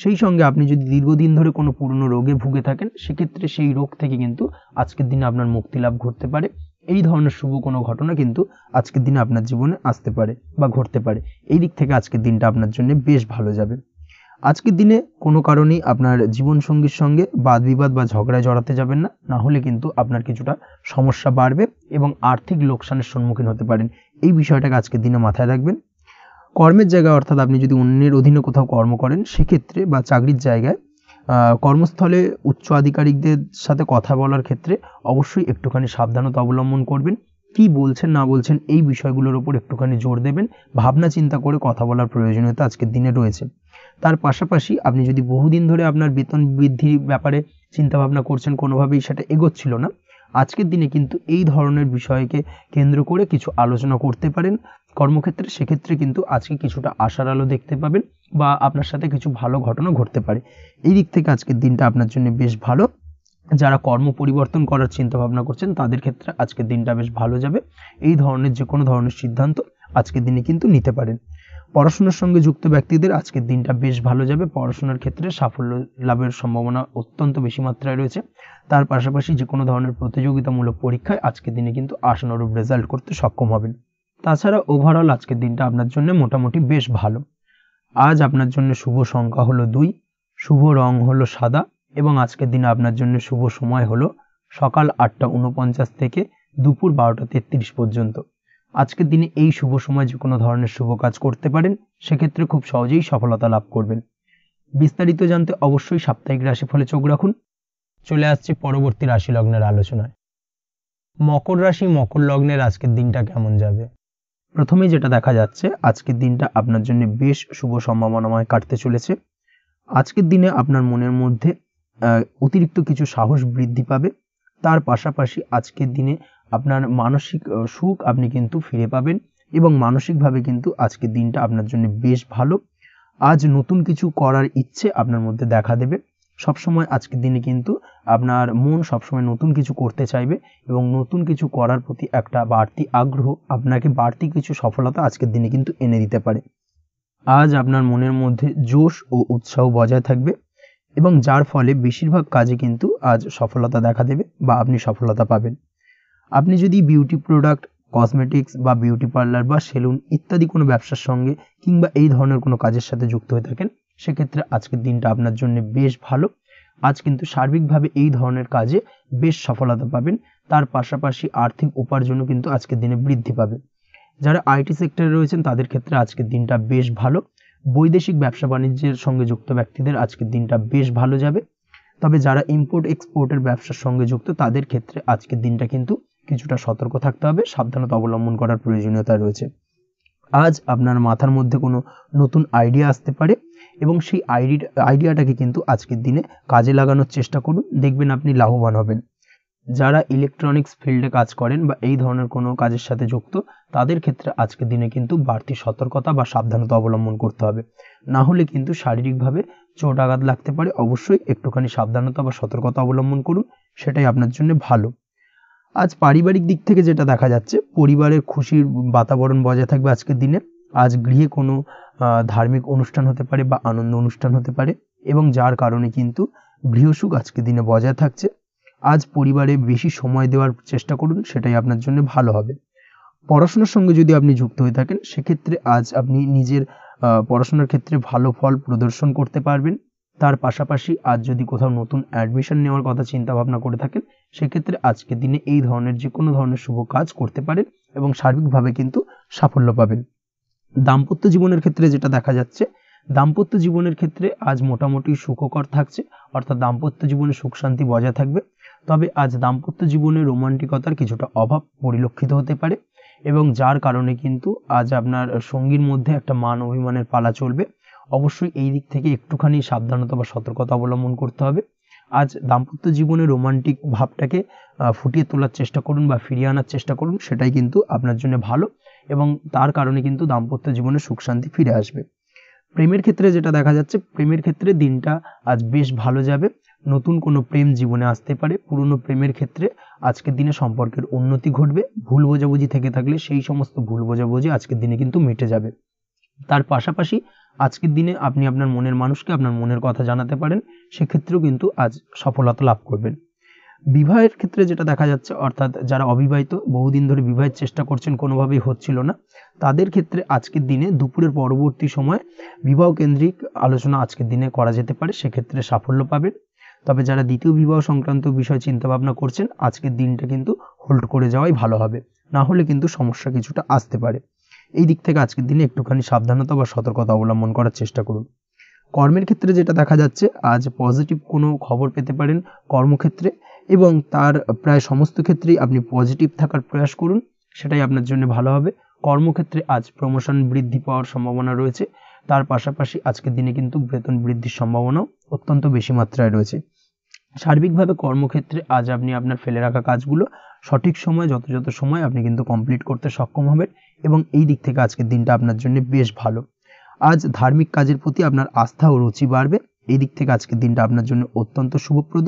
সেই সঙ্গে আপনি যদি দীর্ঘদিন ধরে কোনো পুরনো রোগে ভুগে থাকেন সেক্ষেত্রে সেই রোগ থেকে কিন্তু আজকের দিনে আপনার মুক্তি লাভ ঘটতে পারে এই ধরনের শুভ কোনো ঘটনা কিন্তু আজকের দিনে আপনার জীবনে আসতে পারে বা ঘটতে পারে এই দিক থেকে আজকের দিনটা আপনার জন্য বেশ ভালো যাবে আজকের দিনে কোনো কারণেই আপনার জীবনসঙ্গীর সঙ্গে বাদ বিবাদ বা ঝগড়ায় জড়াতে যাবেন না না হলে কিন্তু আপনার কিছুটা সমস্যা বাড়বে এবং আর্থিক লোকসানের সম্মুখীন হতে পারেন এই বিষয়টাকে আজকের দিনে মাথায় রাখবেন কর্মের জায়গায় অর্থাৎ আপনি যদি অন্যের অধীনে কোথাও কর্ম করেন সেক্ষেত্রে বা চাকরির জায়গায় কর্মস্থলে উচ্চ আধিকারিকদের সাথে কথা বলার ক্ষেত্রে অবশ্যই একটুখানি সাবধানতা অবলম্বন করবেন কি বলছেন না বলছেন এই বিষয়গুলোর ওপর একটুখানি জোর দেবেন ভাবনা চিন্তা করে কথা বলার প্রয়োজনীয়তা আজকের দিনে রয়েছে তার পাশাপাশি আপনি যদি বহুদিন ধরে আপনার বেতন বৃদ্ধির ব্যাপারে চিন্তাভাবনা করছেন কোনোভাবেই সেটা এগোচ্ছিল না আজকের দিনে কিন্তু এই ধরনের বিষয়কে কেন্দ্র করে কিছু আলোচনা করতে পারেন কর্মক্ষেত্রে সেক্ষেত্রে কিন্তু আজকে কিছুটা আশার আলো দেখতে পাবেন বা আপনার সাথে কিছু ভালো ঘটনা ঘটতে পারে এই দিক থেকে আজকের দিনটা আপনার জন্য বেশ ভালো যারা কর্ম পরিবর্তন করার চিন্তা ভাবনা করছেন তাদের ক্ষেত্রে আজকের দিনটা বেশ ভালো যাবে এই ধরনের যে কোনো ধরনের সিদ্ধান্ত আজকের দিনে কিন্তু নিতে পারেন পড়াশোনার সঙ্গে যুক্ত ব্যক্তিদের আজকের দিনটা বেশ ভালো যাবে পড়াশোনার ক্ষেত্রে সাফল্য লাভের সম্ভাবনা অত্যন্ত বেশি মাত্রায় রয়েছে তার পাশাপাশি যে কোনো ধরনের প্রতিযোগিতামূলক পরীক্ষায় আজকের দিনে কিন্তু আশানুরূপ রেজাল্ট করতে সক্ষম হবেন তাছাড়া ওভারঅল আজকের দিনটা আপনার জন্য মোটামুটি বেশ ভালো আজ আপনার জন্য শুভ সংখ্যা হলো দুই শুভ রং হলো সাদা এবং আজকের দিনে আপনার জন্য শুভ সময় হলো সকাল আটটা উনপঞ্চাশ থেকে দুপুর বারোটা তেত্রিশ পর্যন্ত আজকের দিনে এই শুভ সময় যে কোনো ধরনের শুভ কাজ করতে পারেন সেক্ষেত্রে খুব সহজেই সফলতা লাভ করবেন বিস্তারিত জানতে অবশ্যই সাপ্তাহিক রাশিফলে চোখ রাখুন চলে আসছে পরবর্তী রাশি লগ্নের আলোচনায় মকর রাশি মকর লগ্নের আজকের দিনটা কেমন যাবে প্রথমে যেটা দেখা যাচ্ছে আজকের দিনটা আপনার জন্য বেশ শুভ সম্ভাবনাময় কাটতে চলেছে আজকের দিনে আপনার মনের মধ্যে অতিরিক্ত কিছু সাহস বৃদ্ধি পাবে তার পাশাপাশি আজকের দিনে আপনার মানসিক সুখ আপনি কিন্তু ফিরে পাবেন এবং মানসিকভাবে কিন্তু আজকের দিনটা আপনার জন্য বেশ ভালো আজ নতুন কিছু করার ইচ্ছে আপনার মধ্যে দেখা দেবে সবসময় আজকের দিনে কিন্তু আপনার মন সবসময় নতুন কিছু করতে চাইবে এবং নতুন কিছু করার প্রতি একটা বাড়তি আগ্রহ আপনাকে বাড়তি কিছু সফলতা আজকের দিনে কিন্তু এনে দিতে পারে আজ আপনার মনের মধ্যে জোশ ও উৎসাহ বজায় থাকবে এবং যার ফলে বেশিরভাগ কাজে কিন্তু আজ সফলতা দেখা দেবে বা আপনি সফলতা পাবেন আপনি যদি বিউটি প্রোডাক্ট কসমেটিক্স বা বিউটি পার্লার বা সেলুন ইত্যাদি কোনো ব্যবসার সঙ্গে কিংবা এই ধরনের কোনো কাজের সাথে যুক্ত হয়ে থাকেন সেক্ষেত্রে আজকের দিনটা আপনার জন্য বেশ ভালো আজ কিন্তু সার্বিকভাবে এই ধরনের কাজে বেশ সফলতা পাবেন তার পাশাপাশি আর্থিক উপার্জনও কিন্তু আজকের দিনে বৃদ্ধি পাবে যারা আইটি সেক্টরে রয়েছেন তাদের ক্ষেত্রে আজকের দিনটা বেশ ভালো বৈদেশিক ব্যবসা বাণিজ্যের সঙ্গে যুক্ত ব্যক্তিদের আজকের দিনটা বেশ ভালো যাবে তবে যারা ইম্পোর্ট এক্সপোর্টের ব্যবসার সঙ্গে যুক্ত তাদের ক্ষেত্রে আজকের দিনটা কিন্তু কিছুটা সতর্ক থাকতে হবে সাবধানতা অবলম্বন করার প্রয়োজনীয়তা রয়েছে আজ আপনার মাথার মধ্যে কোনো নতুন আইডিয়া আসতে পারে এবং সেই আইডি আইডিয়াটাকে কিন্তু আজকের দিনে কাজে লাগানোর চেষ্টা করুন দেখবেন আপনি লাভবান হবেন যারা ইলেকট্রনিক্স ফিল্ডে কাজ করেন বা এই ধরনের কোনো কাজের সাথে যুক্ত তাদের ক্ষেত্রে আজকের দিনে কিন্তু বাড়তি সতর্কতা বা সাবধানতা অবলম্বন করতে হবে না হলে কিন্তু শারীরিকভাবে চোট আঘাত লাগতে পারে অবশ্যই একটুখানি সাবধানতা বা সতর্কতা অবলম্বন করুন সেটাই আপনার জন্য ভালো আজ পারিবারিক দিক থেকে যেটা দেখা যাচ্ছে পরিবারের খুশির বাতাবরণ বজায় থাকবে আজকের দিনে আজ গৃহে কোনো ধার্মিক অনুষ্ঠান হতে পারে বা আনন্দ অনুষ্ঠান হতে পারে এবং যার কারণে কিন্তু গৃহসুখ আজকের দিনে বজায় থাকছে আজ পরিবারে বেশি সময় দেওয়ার চেষ্টা করুন সেটাই আপনার জন্য ভালো হবে পড়াশোনার সঙ্গে যদি আপনি যুক্ত হয়ে থাকেন সেক্ষেত্রে আজ আপনি নিজের পড়াশোনার ক্ষেত্রে ভালো ফল প্রদর্শন করতে পারবেন তার পাশাপাশি আজ যদি কোথাও নতুন অ্যাডমিশন নেওয়ার কথা চিন্তা ভাবনা করে থাকেন সেক্ষেত্রে আজকের দিনে এই ধরনের যে কোনো ধরনের শুভ কাজ করতে পারেন এবং সার্বিকভাবে কিন্তু সাফল্য পাবেন দাম্পত্য জীবনের ক্ষেত্রে যেটা দেখা যাচ্ছে দাম্পত্য জীবনের ক্ষেত্রে আজ মোটামুটি সুখকর থাকছে অর্থাৎ দাম্পত্য জীবনে সুখ শান্তি বজায় থাকবে তবে আজ দাম্পত্য জীবনে রোমান্টিকতার কিছুটা অভাব পরিলক্ষিত হতে পারে এবং যার কারণে কিন্তু আজ আপনার সঙ্গীর মধ্যে একটা মান অভিমানের পালা চলবে অবশ্যই এই দিক থেকে একটুখানি সাবধানতা বা সতর্কতা অবলম্বন করতে হবে আজ দাম্পত্য জীবনে রোমান্টিক ভাবটাকে ফুটিয়ে তোলার চেষ্টা করুন বা ফিরিয়ে আনার চেষ্টা করুন সেটাই কিন্তু আপনার জন্য ভালো এবং তার কারণে কিন্তু দাম্পত্য জীবনে সুখ শান্তি ফিরে আসবে প্রেমের ক্ষেত্রে যেটা দেখা যাচ্ছে প্রেমের ক্ষেত্রে দিনটা আজ বেশ ভালো যাবে নতুন কোনো প্রেম জীবনে আসতে পারে পুরনো প্রেমের ক্ষেত্রে আজকের দিনে সম্পর্কের উন্নতি ঘটবে ভুল বোঝাবুঝি থেকে থাকলে সেই সমস্ত ভুল বোঝাবুঝি আজকের দিনে কিন্তু মিটে যাবে তার পাশাপাশি আজকের দিনে আপনি আপনার মনের মানুষকে আপনার মনের কথা জানাতে পারেন সেক্ষেত্রেও কিন্তু আজ সফলতা লাভ করবেন বিবাহের ক্ষেত্রে যেটা দেখা যাচ্ছে অর্থাৎ যারা অবিবাহিত বহুদিন ধরে বিবাহের চেষ্টা করছেন কোনোভাবেই হচ্ছিল না তাদের ক্ষেত্রে আজকের দিনে দুপুরের পরবর্তী সময় বিবাহ কেন্দ্রিক আলোচনা আজকের দিনে করা যেতে পারে সেক্ষেত্রে সাফল্য পাবেন তবে যারা দ্বিতীয় বিবাহ সংক্রান্ত বিষয় চিন্তা ভাবনা করছেন আজকের দিনটা কিন্তু হোল্ড করে যাওয়াই ভালো হবে না হলে কিন্তু সমস্যা কিছুটা আসতে পারে এই দিক থেকে আজকের দিনে একটুখানি সাবধানতা বা সতর্কতা অবলম্বন করার চেষ্টা করুন কর্মের ক্ষেত্রে যেটা দেখা যাচ্ছে আজ পজিটিভ কোনো খবর পেতে পারেন কর্মক্ষেত্রে এবং তার প্রায় সমস্ত ক্ষেত্রেই আপনি পজিটিভ থাকার প্রয়াস করুন সেটাই আপনার জন্য ভালো হবে কর্মক্ষেত্রে আজ প্রমোশন বৃদ্ধি পাওয়ার সম্ভাবনা রয়েছে তার পাশাপাশি আজকের দিনে কিন্তু বেতন বৃদ্ধির সম্ভাবনাও অত্যন্ত বেশি মাত্রায় রয়েছে সার্বিকভাবে কর্মক্ষেত্রে আজ আপনি আপনার ফেলে রাখা কাজগুলো সঠিক সময় যথাযথ সময় আপনি কিন্তু কমপ্লিট করতে সক্ষম হবেন এবং এই দিক থেকে আজকের দিনটা আপনার জন্য বেশ ভালো আজ ধার্মিক কাজের প্রতি আপনার আস্থা ও রুচি বাড়বে এই দিক থেকে আজকের দিনটা আপনার জন্য অত্যন্ত শুভপ্রদ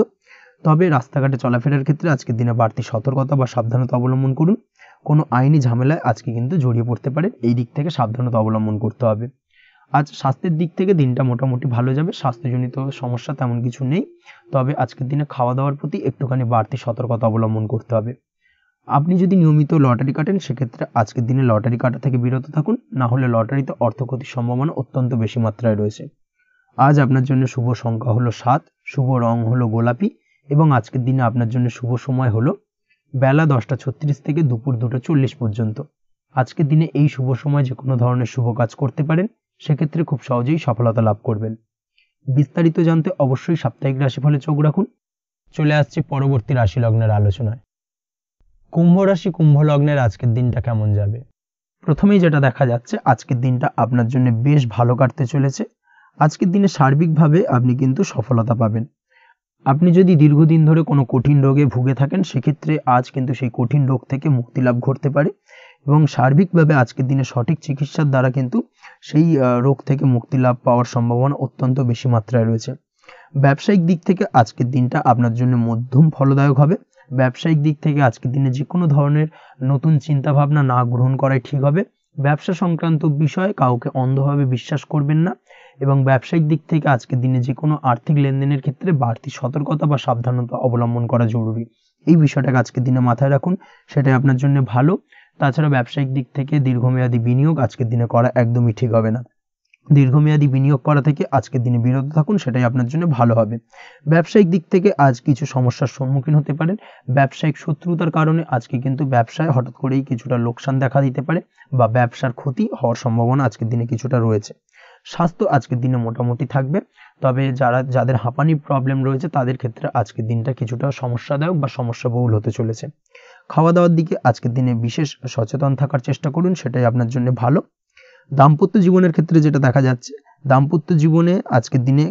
তবে রাস্তাঘাটে চলাফেরার ক্ষেত্রে আজকের দিনে বাড়তি সতর্কতা বা সাবধানতা অবলম্বন করুন কোনো আইনি ঝামেলায় আজকে কিন্তু জড়িয়ে পড়তে পারে এই দিক থেকে সাবধানতা অবলম্বন করতে হবে আজ স্বাস্থ্যের দিক থেকে দিনটা মোটামুটি ভালো যাবে স্বাস্থ্যজনিত সমস্যা তেমন কিছু নেই তবে আজকের দিনে খাওয়া দাওয়ার প্রতি একটুখানি বাড়তি সতর্কতা অবলম্বন করতে হবে আপনি যদি নিয়মিত লটারি কাটেন সেক্ষেত্রে আজকের দিনে লটারি কাটা থেকে বিরত থাকুন না হলে লটারিতে অর্থ ক্ষতির সম্ভাবনা অত্যন্ত বেশি মাত্রায় রয়েছে আজ আপনার জন্য শুভ সংখ্যা হলো সাত শুভ রং হলো গোলাপি এবং আজকের দিনে আপনার জন্য শুভ সময় হলো বেলা দশটা ছত্রিশ থেকে দুপুর দুটো চল্লিশ পর্যন্ত আজকের দিনে এই শুভ সময় যে কোনো ধরনের শুভ কাজ করতে পারেন সেক্ষেত্রে খুব সহজেই সফলতা লাভ করবেন বিস্তারিত জানতে অবশ্যই সাপ্তাহিক রাশিফলে চোখ রাখুন চলে আসছে পরবর্তী রাশি লগ্নের আলোচনায় কুম্ভ রাশি কুম্ভ লগ্নের আজকের দিনটা কেমন যাবে প্রথমেই যেটা দেখা যাচ্ছে আজকের দিনটা আপনার জন্য বেশ ভালো কাটতে চলেছে আজকের দিনে সার্বিকভাবে আপনি কিন্তু সফলতা পাবেন আপনি যদি দীর্ঘদিন ধরে কোনো কঠিন রোগে ভুগে থাকেন সেক্ষেত্রে আজ কিন্তু সেই কঠিন রোগ থেকে মুক্তি লাভ ঘটতে পারে এবং সার্বিকভাবে আজকের দিনে সঠিক চিকিৎসার দ্বারা কিন্তু সেই রোগ থেকে মুক্তি লাভ পাওয়ার সম্ভাবনা অত্যন্ত বেশি মাত্রায় রয়েছে ব্যবসায়িক দিক থেকে আজকের দিনটা আপনার জন্য মধ্যম ফলদায়ক হবে ব্যবসায়িক দিক থেকে আজকের দিনে যে কোনো ধরনের নতুন চিন্তাভাবনা না গ্রহণ করাই ঠিক হবে ব্যবসা সংক্রান্ত বিষয়ে কাউকে অন্ধভাবে বিশ্বাস করবেন না এবং ব্যবসায়িক দিক থেকে আজকের দিনে যে কোনো আর্থিক লেনদেনের ক্ষেত্রে বাড়তি সতর্কতা বা সাবধানতা অবলম্বন করা জরুরি এই বিষয়টাকে আজকের দিনে মাথায় রাখুন সেটাই আপনার জন্য ভালো তাছাড়া ব্যবসায়িক দিক থেকে দীর্ঘমেয়াদী বিনিয়োগ আজকের দিনে করা একদমই ঠিক হবে না দীর্ঘমেয়াদী বিনিয়োগ করা থেকে আজকের দিনে বিরত থাকুন সেটাই আপনার জন্য ভালো হবে ব্যবসায়িক দিক থেকে আজ কিছু সমস্যার সম্মুখীন হতে পারেন ব্যবসায়িক শত্রুতার কারণে আজকে কিন্তু ব্যবসায় হঠাৎ করেই কিছুটা লোকসান দেখা দিতে পারে বা ব্যবসার ক্ষতি হওয়ার সম্ভাবনা আজকের দিনে কিছুটা রয়েছে স্বাস্থ্য আজকের দিনে মোটামুটি থাকবে তবে যারা যাদের হাঁপানি প্রবলেম রয়েছে তাদের ক্ষেত্রে আজকের দিনটা কিছুটা সমস্যাদায়ক বা সমস্যা বহুল হতে চলেছে খাওয়া দাওয়ার দিকে আজকের দিনে বিশেষ সচেতন থাকার চেষ্টা করুন সেটাই আপনার জন্য ভালো দাম্পত্য জীবনের ক্ষেত্রে যেটা দেখা যাচ্ছে দাম্পত্য জীবনে আজকের দিনে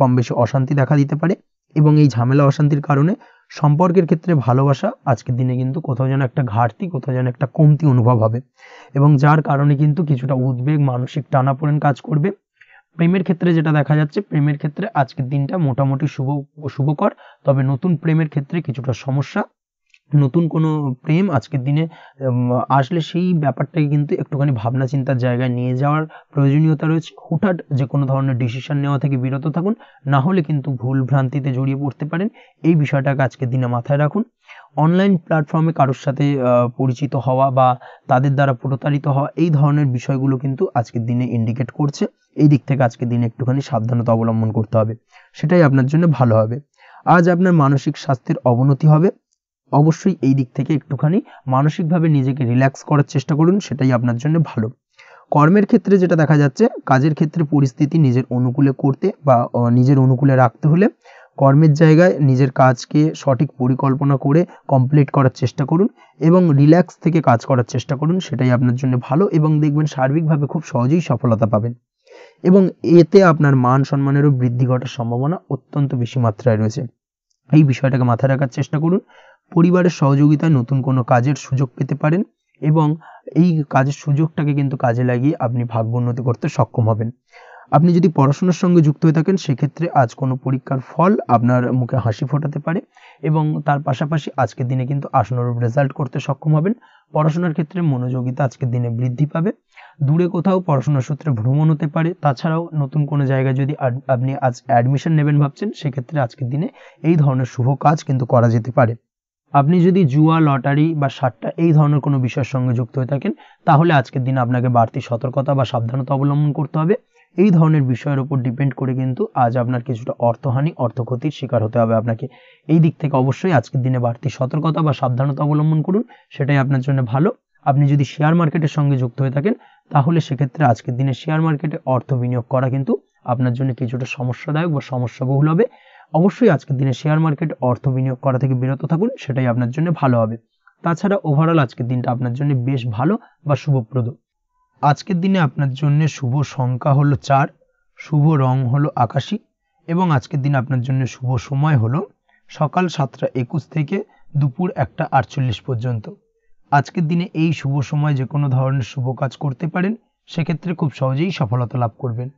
কম বেশি অশান্তি দেখা দিতে পারে এবং এই ঝামেলা অশান্তির কারণে সম্পর্কের ক্ষেত্রে ভালোবাসা আজকের দিনে কিন্তু কোথাও যেন একটা ঘাটতি কোথাও যেন একটা কমতি অনুভব হবে এবং যার কারণে কিন্তু কিছুটা উদ্বেগ মানসিক টানাপোড়েন কাজ করবে প্রেমের ক্ষেত্রে যেটা দেখা যাচ্ছে প্রেমের ক্ষেত্রে আজকের দিনটা মোটামুটি শুভ শুভকর তবে নতুন প্রেমের ক্ষেত্রে কিছুটা সমস্যা নতুন কোনো প্রেম আজকের দিনে আসলে সেই ব্যাপারটাকে কিন্তু একটুখানি ভাবনা চিন্তার জায়গায় নিয়ে যাওয়ার প্রয়োজনীয়তা রয়েছে হুঠাট যে কোনো ধরনের ডিসিশন নেওয়া থেকে বিরত থাকুন না হলে কিন্তু ভুল ভ্রান্তিতে জড়িয়ে পড়তে পারেন এই বিষয়টাকে আজকের দিনে মাথায় রাখুন অনলাইন প্ল্যাটফর্মে কারোর সাথে পরিচিত হওয়া বা তাদের দ্বারা প্রতারিত হওয়া এই ধরনের বিষয়গুলো কিন্তু আজকের দিনে ইন্ডিকেট করছে এই দিক থেকে আজকের দিনে একটুখানি সাবধানতা অবলম্বন করতে হবে সেটাই আপনার জন্য ভালো হবে আজ আপনার মানসিক স্বাস্থ্যের অবনতি হবে অবশ্যই এই দিক থেকে একটুখানি মানসিকভাবে নিজেকে রিল্যাক্স করার চেষ্টা করুন সেটাই আপনার জন্য ভালো কর্মের ক্ষেত্রে যেটা দেখা যাচ্ছে কাজের ক্ষেত্রে পরিস্থিতি নিজের অনুকূলে করতে বা নিজের অনুকূলে রাখতে হলে কর্মের জায়গায় নিজের কাজকে সঠিক পরিকল্পনা করে কমপ্লিট করার চেষ্টা করুন এবং রিল্যাক্স থেকে কাজ করার চেষ্টা করুন সেটাই আপনার জন্য ভালো এবং দেখবেন সার্বিকভাবে খুব সহজেই সফলতা পাবেন এবং এতে আপনার মান সম্মানেরও বৃদ্ধি ঘটার সম্ভাবনা অত্যন্ত বেশি মাত্রায় রয়েছে এই বিষয়টাকে মাথায় রাখার চেষ্টা করুন পরিবারের সহযোগিতায় নতুন কোনো কাজের সুযোগ পেতে পারেন এবং এই কাজের সুযোগটাকে কিন্তু কাজে লাগিয়ে আপনি ভাগ্য উন্নতি করতে সক্ষম হবেন আপনি যদি পড়াশোনার সঙ্গে যুক্ত হয়ে থাকেন সেক্ষেত্রে আজ কোনো পরীক্ষার ফল আপনার মুখে হাসি ফোটাতে পারে এবং তার পাশাপাশি আজকের দিনে কিন্তু আসনরূপ রেজাল্ট করতে সক্ষম হবেন পড়াশোনার ক্ষেত্রে মনোযোগিতা আজকের দিনে বৃদ্ধি পাবে দূরে কোথাও পড়াশোনার সূত্রে ভ্রমণ হতে পারে তাছাড়াও নতুন কোনো জায়গায় যদি আপনি আজ অ্যাডমিশন নেবেন ভাবছেন সেক্ষেত্রে আজকের দিনে এই ধরনের শুভ কাজ কিন্তু করা যেতে পারে আপনি যদি জুয়া লটারি বা সাট্টা এই ধরনের কোনো বিষয়ের সঙ্গে যুক্ত হয়ে থাকেন তাহলে আজকের দিনে আপনাকে বাড়তি সতর্কতা বা সাবধানতা অবলম্বন করতে হবে এই ধরনের বিষয়ের উপর ডিপেন্ড করে কিন্তু আজ আপনার কিছুটা অর্থহানি অর্থক্ষতির শিকার হতে হবে আপনাকে এই দিক থেকে অবশ্যই আজকের দিনে বাড়তি সতর্কতা বা সাবধানতা অবলম্বন করুন সেটাই আপনার জন্য ভালো আপনি যদি শেয়ার মার্কেটের সঙ্গে যুক্ত হয়ে থাকেন তাহলে সেক্ষেত্রে আজকের দিনে শেয়ার মার্কেটে অর্থ বিনিয়োগ করা কিন্তু আপনার জন্য কিছুটা সমস্যাদায়ক বা সমস্যাবহুল হবে অবশ্যই আজকের দিনে শেয়ার মার্কেট অর্থ বিনিয়োগ করা থেকে বিরত থাকুন সেটাই আপনার জন্য ভালো হবে তাছাড়া ওভারঅল আজকের দিনটা আপনার জন্য বেশ ভালো বা শুভপ্রদ আজকের দিনে আপনার জন্য শুভ সংখ্যা হলো চার শুভ রং হলো আকাশি এবং আজকের দিনে আপনার জন্য শুভ সময় হলো সকাল সাতটা একুশ থেকে দুপুর একটা আটচল্লিশ পর্যন্ত আজকের দিনে এই শুভ সময় যে কোনো ধরনের শুভ কাজ করতে পারেন সেক্ষেত্রে খুব সহজেই সফলতা লাভ করবেন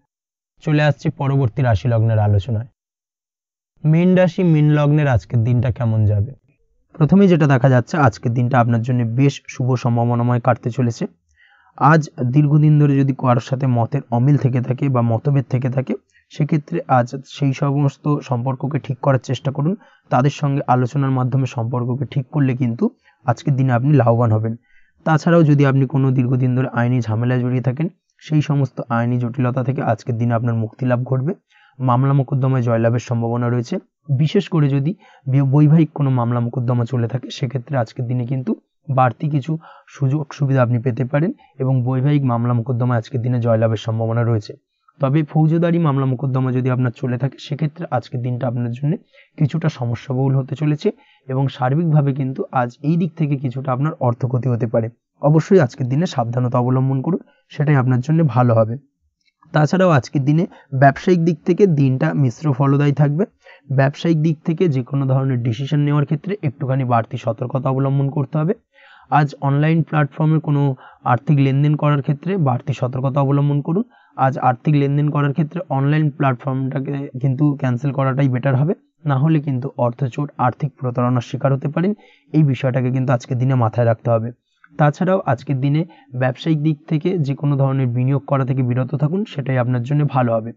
চলে আসছে পরবর্তী রাশি লগ্নের আলোচনায় মীন রাশি মীন লগ্নের আজকের দিনটা কেমন যাবে প্রথমে যেটা দেখা যাচ্ছে আজকের দিনটা আপনার জন্য বেশ শুভ সম্ভাবনাময় কাটতে চলেছে আজ দীর্ঘদিন ধরে যদি কারোর সাথে মতের অমিল থেকে থাকে বা মতভেদ থেকে থাকে সেক্ষেত্রে আজ সেই সমস্ত সম্পর্ককে ঠিক করার চেষ্টা করুন তাদের সঙ্গে আলোচনার মাধ্যমে সম্পর্ককে ঠিক করলে কিন্তু আজকের দিনে আপনি লাভবান হবেন তাছাড়াও যদি আপনি কোনো দীর্ঘদিন ধরে আইনি ঝামেলায় জড়িয়ে থাকেন সেই সমস্ত আইনি জটিলতা থেকে আজকের দিনে আপনার মুক্তি লাভ ঘটবে মামলা মোকদ্দমায় জয়লাভের সম্ভাবনা রয়েছে বিশেষ করে যদি বৈবাহিক কোনো মামলা মোকদ্দমা চলে থাকে সেক্ষেত্রে আজকের দিনে কিন্তু বাড়তি কিছু সুযোগ সুবিধা আপনি পেতে পারেন এবং বৈবাহিক মামলা মোকদ্দমায় আজকের দিনে জয়লাভের সম্ভাবনা রয়েছে তবে ফৌজদারি মামলা মোকদ্দমা যদি আপনার চলে থাকে সেক্ষেত্রে আজকের দিনটা আপনার জন্য কিছুটা সমস্যাবহুল হতে চলেছে এবং সার্বিকভাবে কিন্তু আজ এই দিক থেকে কিছুটা আপনার অর্থক্ষতি হতে পারে অবশ্যই আজকের দিনে সাবধানতা অবলম্বন করুন সেটাই আপনার জন্য ভালো হবে তাছাড়াও আজকের দিনে ব্যবসায়িক দিক থেকে দিনটা মিশ্র ফলদায়ী থাকবে ব্যবসায়িক দিক থেকে যে কোনো ধরনের ডিসিশন নেওয়ার ক্ষেত্রে একটুখানি বাড়তি সতর্কতা অবলম্বন করতে হবে আজ অনলাইন প্ল্যাটফর্মে কোনো আর্থিক লেনদেন করার ক্ষেত্রে বাড়তি সতর্কতা অবলম্বন করুন আজ আর্থিক লেনদেন করার ক্ষেত্রে অনলাইন প্ল্যাটফর্মটাকে কিন্তু ক্যান্সেল করাটাই বেটার হবে না হলে কিন্তু অর্থচোট আর্থিক প্রতারণার শিকার হতে পারেন এই বিষয়টাকে কিন্তু আজকের দিনে মাথায় রাখতে হবে তাছাড়াও আজকের দিনে ব্যবসায়িক দিক থেকে যে কোনো ধরনের বিনিয়োগ করা থেকে বিরত থাকুন সেটাই আপনার জন্য ভালো হবে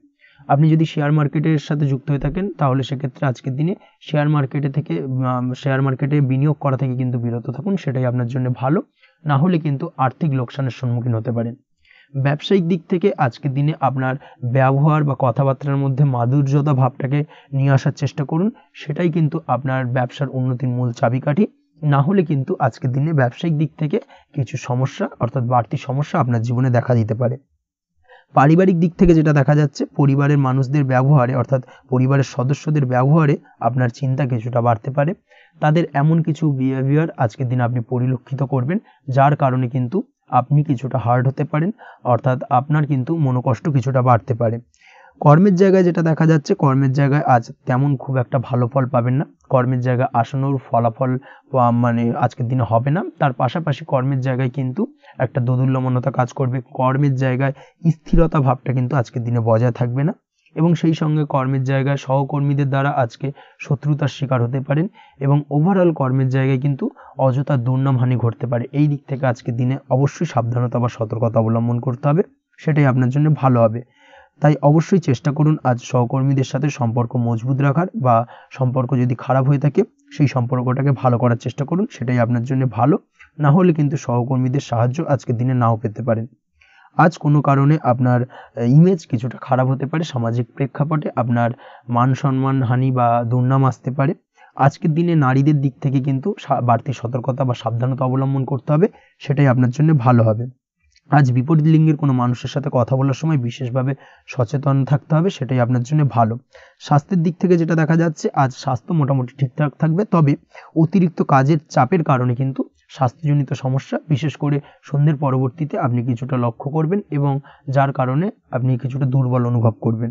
আপনি যদি শেয়ার মার্কেটের সাথে যুক্ত হয়ে থাকেন তাহলে সেক্ষেত্রে আজকের দিনে শেয়ার মার্কেটে থেকে শেয়ার মার্কেটে বিনিয়োগ করা থেকে কিন্তু বিরত থাকুন সেটাই আপনার জন্য ভালো না হলে কিন্তু আর্থিক লোকসানের সম্মুখীন হতে পারেন ব্যবসায়িক দিক থেকে আজকের দিনে আপনার ব্যবহার বা কথাবার্তার মধ্যে মাধুর্যতা ভাবটাকে নিয়ে আসার চেষ্টা করুন সেটাই কিন্তু আপনার ব্যবসার উন্নতির মূল চাবিকাঠি না হলে কিন্তু আজকের দিনে ব্যবসায়িক দিক থেকে কিছু সমস্যা অর্থাৎ বাড়তি সমস্যা আপনার জীবনে দেখা দিতে পারে পারিবারিক দিক থেকে যেটা দেখা যাচ্ছে পরিবারের মানুষদের ব্যবহারে অর্থাৎ পরিবারের সদস্যদের ব্যবহারে আপনার চিন্তা কিছুটা বাড়তে পারে তাদের এমন কিছু বিহেভিয়ার আজকের দিন আপনি পরিলক্ষিত করবেন যার কারণে কিন্তু আপনি কিছুটা হার্ড হতে পারেন অর্থাৎ আপনার কিন্তু মনোকষ্ট কিছুটা বাড়তে পারে কর্মের জায়গায় যেটা দেখা যাচ্ছে কর্মের জায়গায় আজ তেমন খুব একটা ভালো ফল পাবেন না কর্মের জায়গায় আসানোর ফলাফল মানে আজকের দিনে হবে না তার পাশাপাশি কর্মের জায়গায় কিন্তু একটা দোদুল্যমনতা কাজ করবে কর্মের জায়গায় স্থিরতা ভাবটা কিন্তু আজকের দিনে বজায় থাকবে না এবং সেই সঙ্গে কর্মের জায়গায় সহকর্মীদের দ্বারা আজকে শত্রুতার শিকার হতে পারেন এবং ওভারঅল কর্মের জায়গায় কিন্তু অযথা দুর্নামহানি ঘটতে পারে এই দিক থেকে আজকের দিনে অবশ্যই সাবধানতা বা সতর্কতা অবলম্বন করতে হবে সেটাই আপনার জন্য ভালো হবে তাই অবশ্যই চেষ্টা করুন আজ সহকর্মীদের সাথে সম্পর্ক মজবুত রাখার বা সম্পর্ক যদি খারাপ হয়ে থাকে সেই সম্পর্কটাকে ভালো করার চেষ্টা করুন সেটাই আপনার জন্য ভালো না হলে কিন্তু সহকর্মীদের সাহায্য আজকের দিনে নাও পেতে পারেন আজ কোনো কারণে আপনার ইমেজ কিছুটা খারাপ হতে পারে সামাজিক প্রেক্ষাপটে আপনার মান সম্মান হানি বা দুর্নাম আসতে পারে আজকের দিনে নারীদের দিক থেকে কিন্তু বাড়তি সতর্কতা বা সাবধানতা অবলম্বন করতে হবে সেটাই আপনার জন্য ভালো হবে আজ বিপরীত লিঙ্গের কোনো মানুষের সাথে কথা বলার সময় বিশেষভাবে সচেতন থাকতে হবে সেটাই আপনার জন্য ভালো স্বাস্থ্যের দিক থেকে যেটা দেখা যাচ্ছে আজ স্বাস্থ্য মোটামুটি ঠিকঠাক থাকবে তবে অতিরিক্ত কাজের চাপের কারণে কিন্তু স্বাস্থ্যজনিত সমস্যা বিশেষ করে সন্ধ্যের পরবর্তীতে আপনি কিছুটা লক্ষ্য করবেন এবং যার কারণে আপনি কিছুটা দুর্বল অনুভব করবেন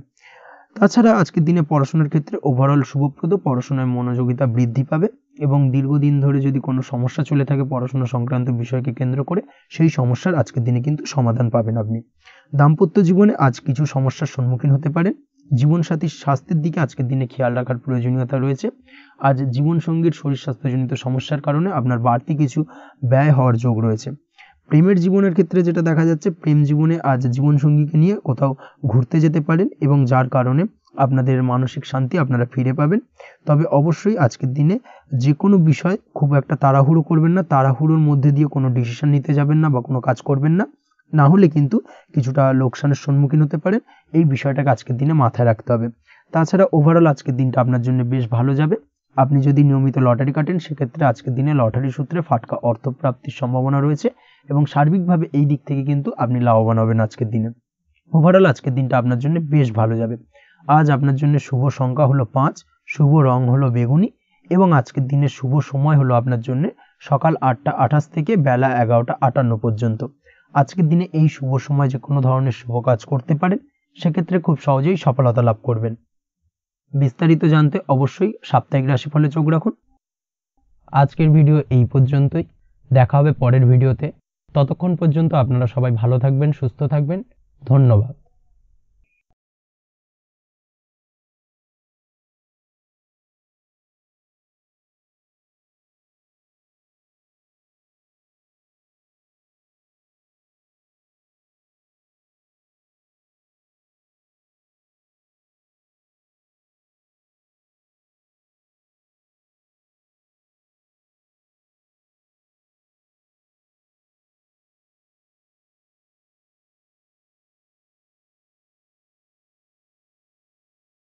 তাছাড়া আজকের দিনে পড়াশোনার ক্ষেত্রে ওভারঅল শুভপ্রদ পড়াশোনায় মনোযোগিতা বৃদ্ধি পাবে এবং দীর্ঘদিন ধরে যদি কোনো সমস্যা চলে থাকে পড়াশোনা সংক্রান্ত বিষয়কে কেন্দ্র করে সেই সমস্যার আজকের দিনে কিন্তু সমাধান পাবেন আপনি দাম্পত্য জীবনে আজ কিছু সমস্যার সম্মুখীন হতে পারেন জীবনসাথীর স্বাস্থ্যের দিকে আজকের দিনে খেয়াল রাখার প্রয়োজনীয়তা রয়েছে আজ জীবনসঙ্গীর শরীর স্বাস্থ্যজনিত সমস্যার কারণে আপনার বাড়তি কিছু ব্যয় হওয়ার যোগ রয়েছে প্রেমের জীবনের ক্ষেত্রে যেটা দেখা যাচ্ছে প্রেম জীবনে আজ জীবনসঙ্গীকে নিয়ে কোথাও ঘুরতে যেতে পারেন এবং যার কারণে আপনাদের মানসিক শান্তি আপনারা ফিরে পাবেন তবে অবশ্যই আজকের দিনে যে কোনো বিষয় খুব একটা তাড়াহুড়ো করবেন না তাড়াহুড়োর মধ্যে দিয়ে কোনো ডিসিশন নিতে যাবেন না বা কোনো কাজ করবেন না না হলে কিন্তু কিছুটা লোকসানের সম্মুখীন হতে পারেন এই বিষয়টাকে আজকের দিনে মাথায় রাখতে হবে তাছাড়া ওভারঅল আজকের দিনটা আপনার জন্য বেশ ভালো যাবে আপনি যদি নিয়মিত লটারি কাটেন সেক্ষেত্রে আজকের দিনে লটারি সূত্রে ফাটকা অর্থপ্রাপ্তির সম্ভাবনা রয়েছে এবং সার্বিকভাবে এই দিক থেকে কিন্তু আপনি লাভবান হবেন আজকের দিনে ওভারঅল আজকের দিনটা আপনার জন্য বেশ ভালো যাবে আজ আপনার জন্য শুভ সংখ্যা হলো পাঁচ শুভ রং হলো বেগুনি এবং আজকের দিনের শুভ সময় হলো আপনার জন্য সকাল আটটা আঠাশ থেকে বেলা এগারোটা আটান্ন পর্যন্ত আজকের দিনে এই শুভ সময় যে কোনো ধরনের শুভ কাজ করতে পারেন সেক্ষেত্রে খুব সহজেই সফলতা লাভ করবেন বিস্তারিত জানতে অবশ্যই সাপ্তাহিক রাশিফলে চোখ রাখুন আজকের ভিডিও এই পর্যন্তই দেখা হবে পরের ভিডিওতে ততক্ষণ পর্যন্ত আপনারা সবাই ভালো থাকবেন সুস্থ থাকবেন ধন্যবাদ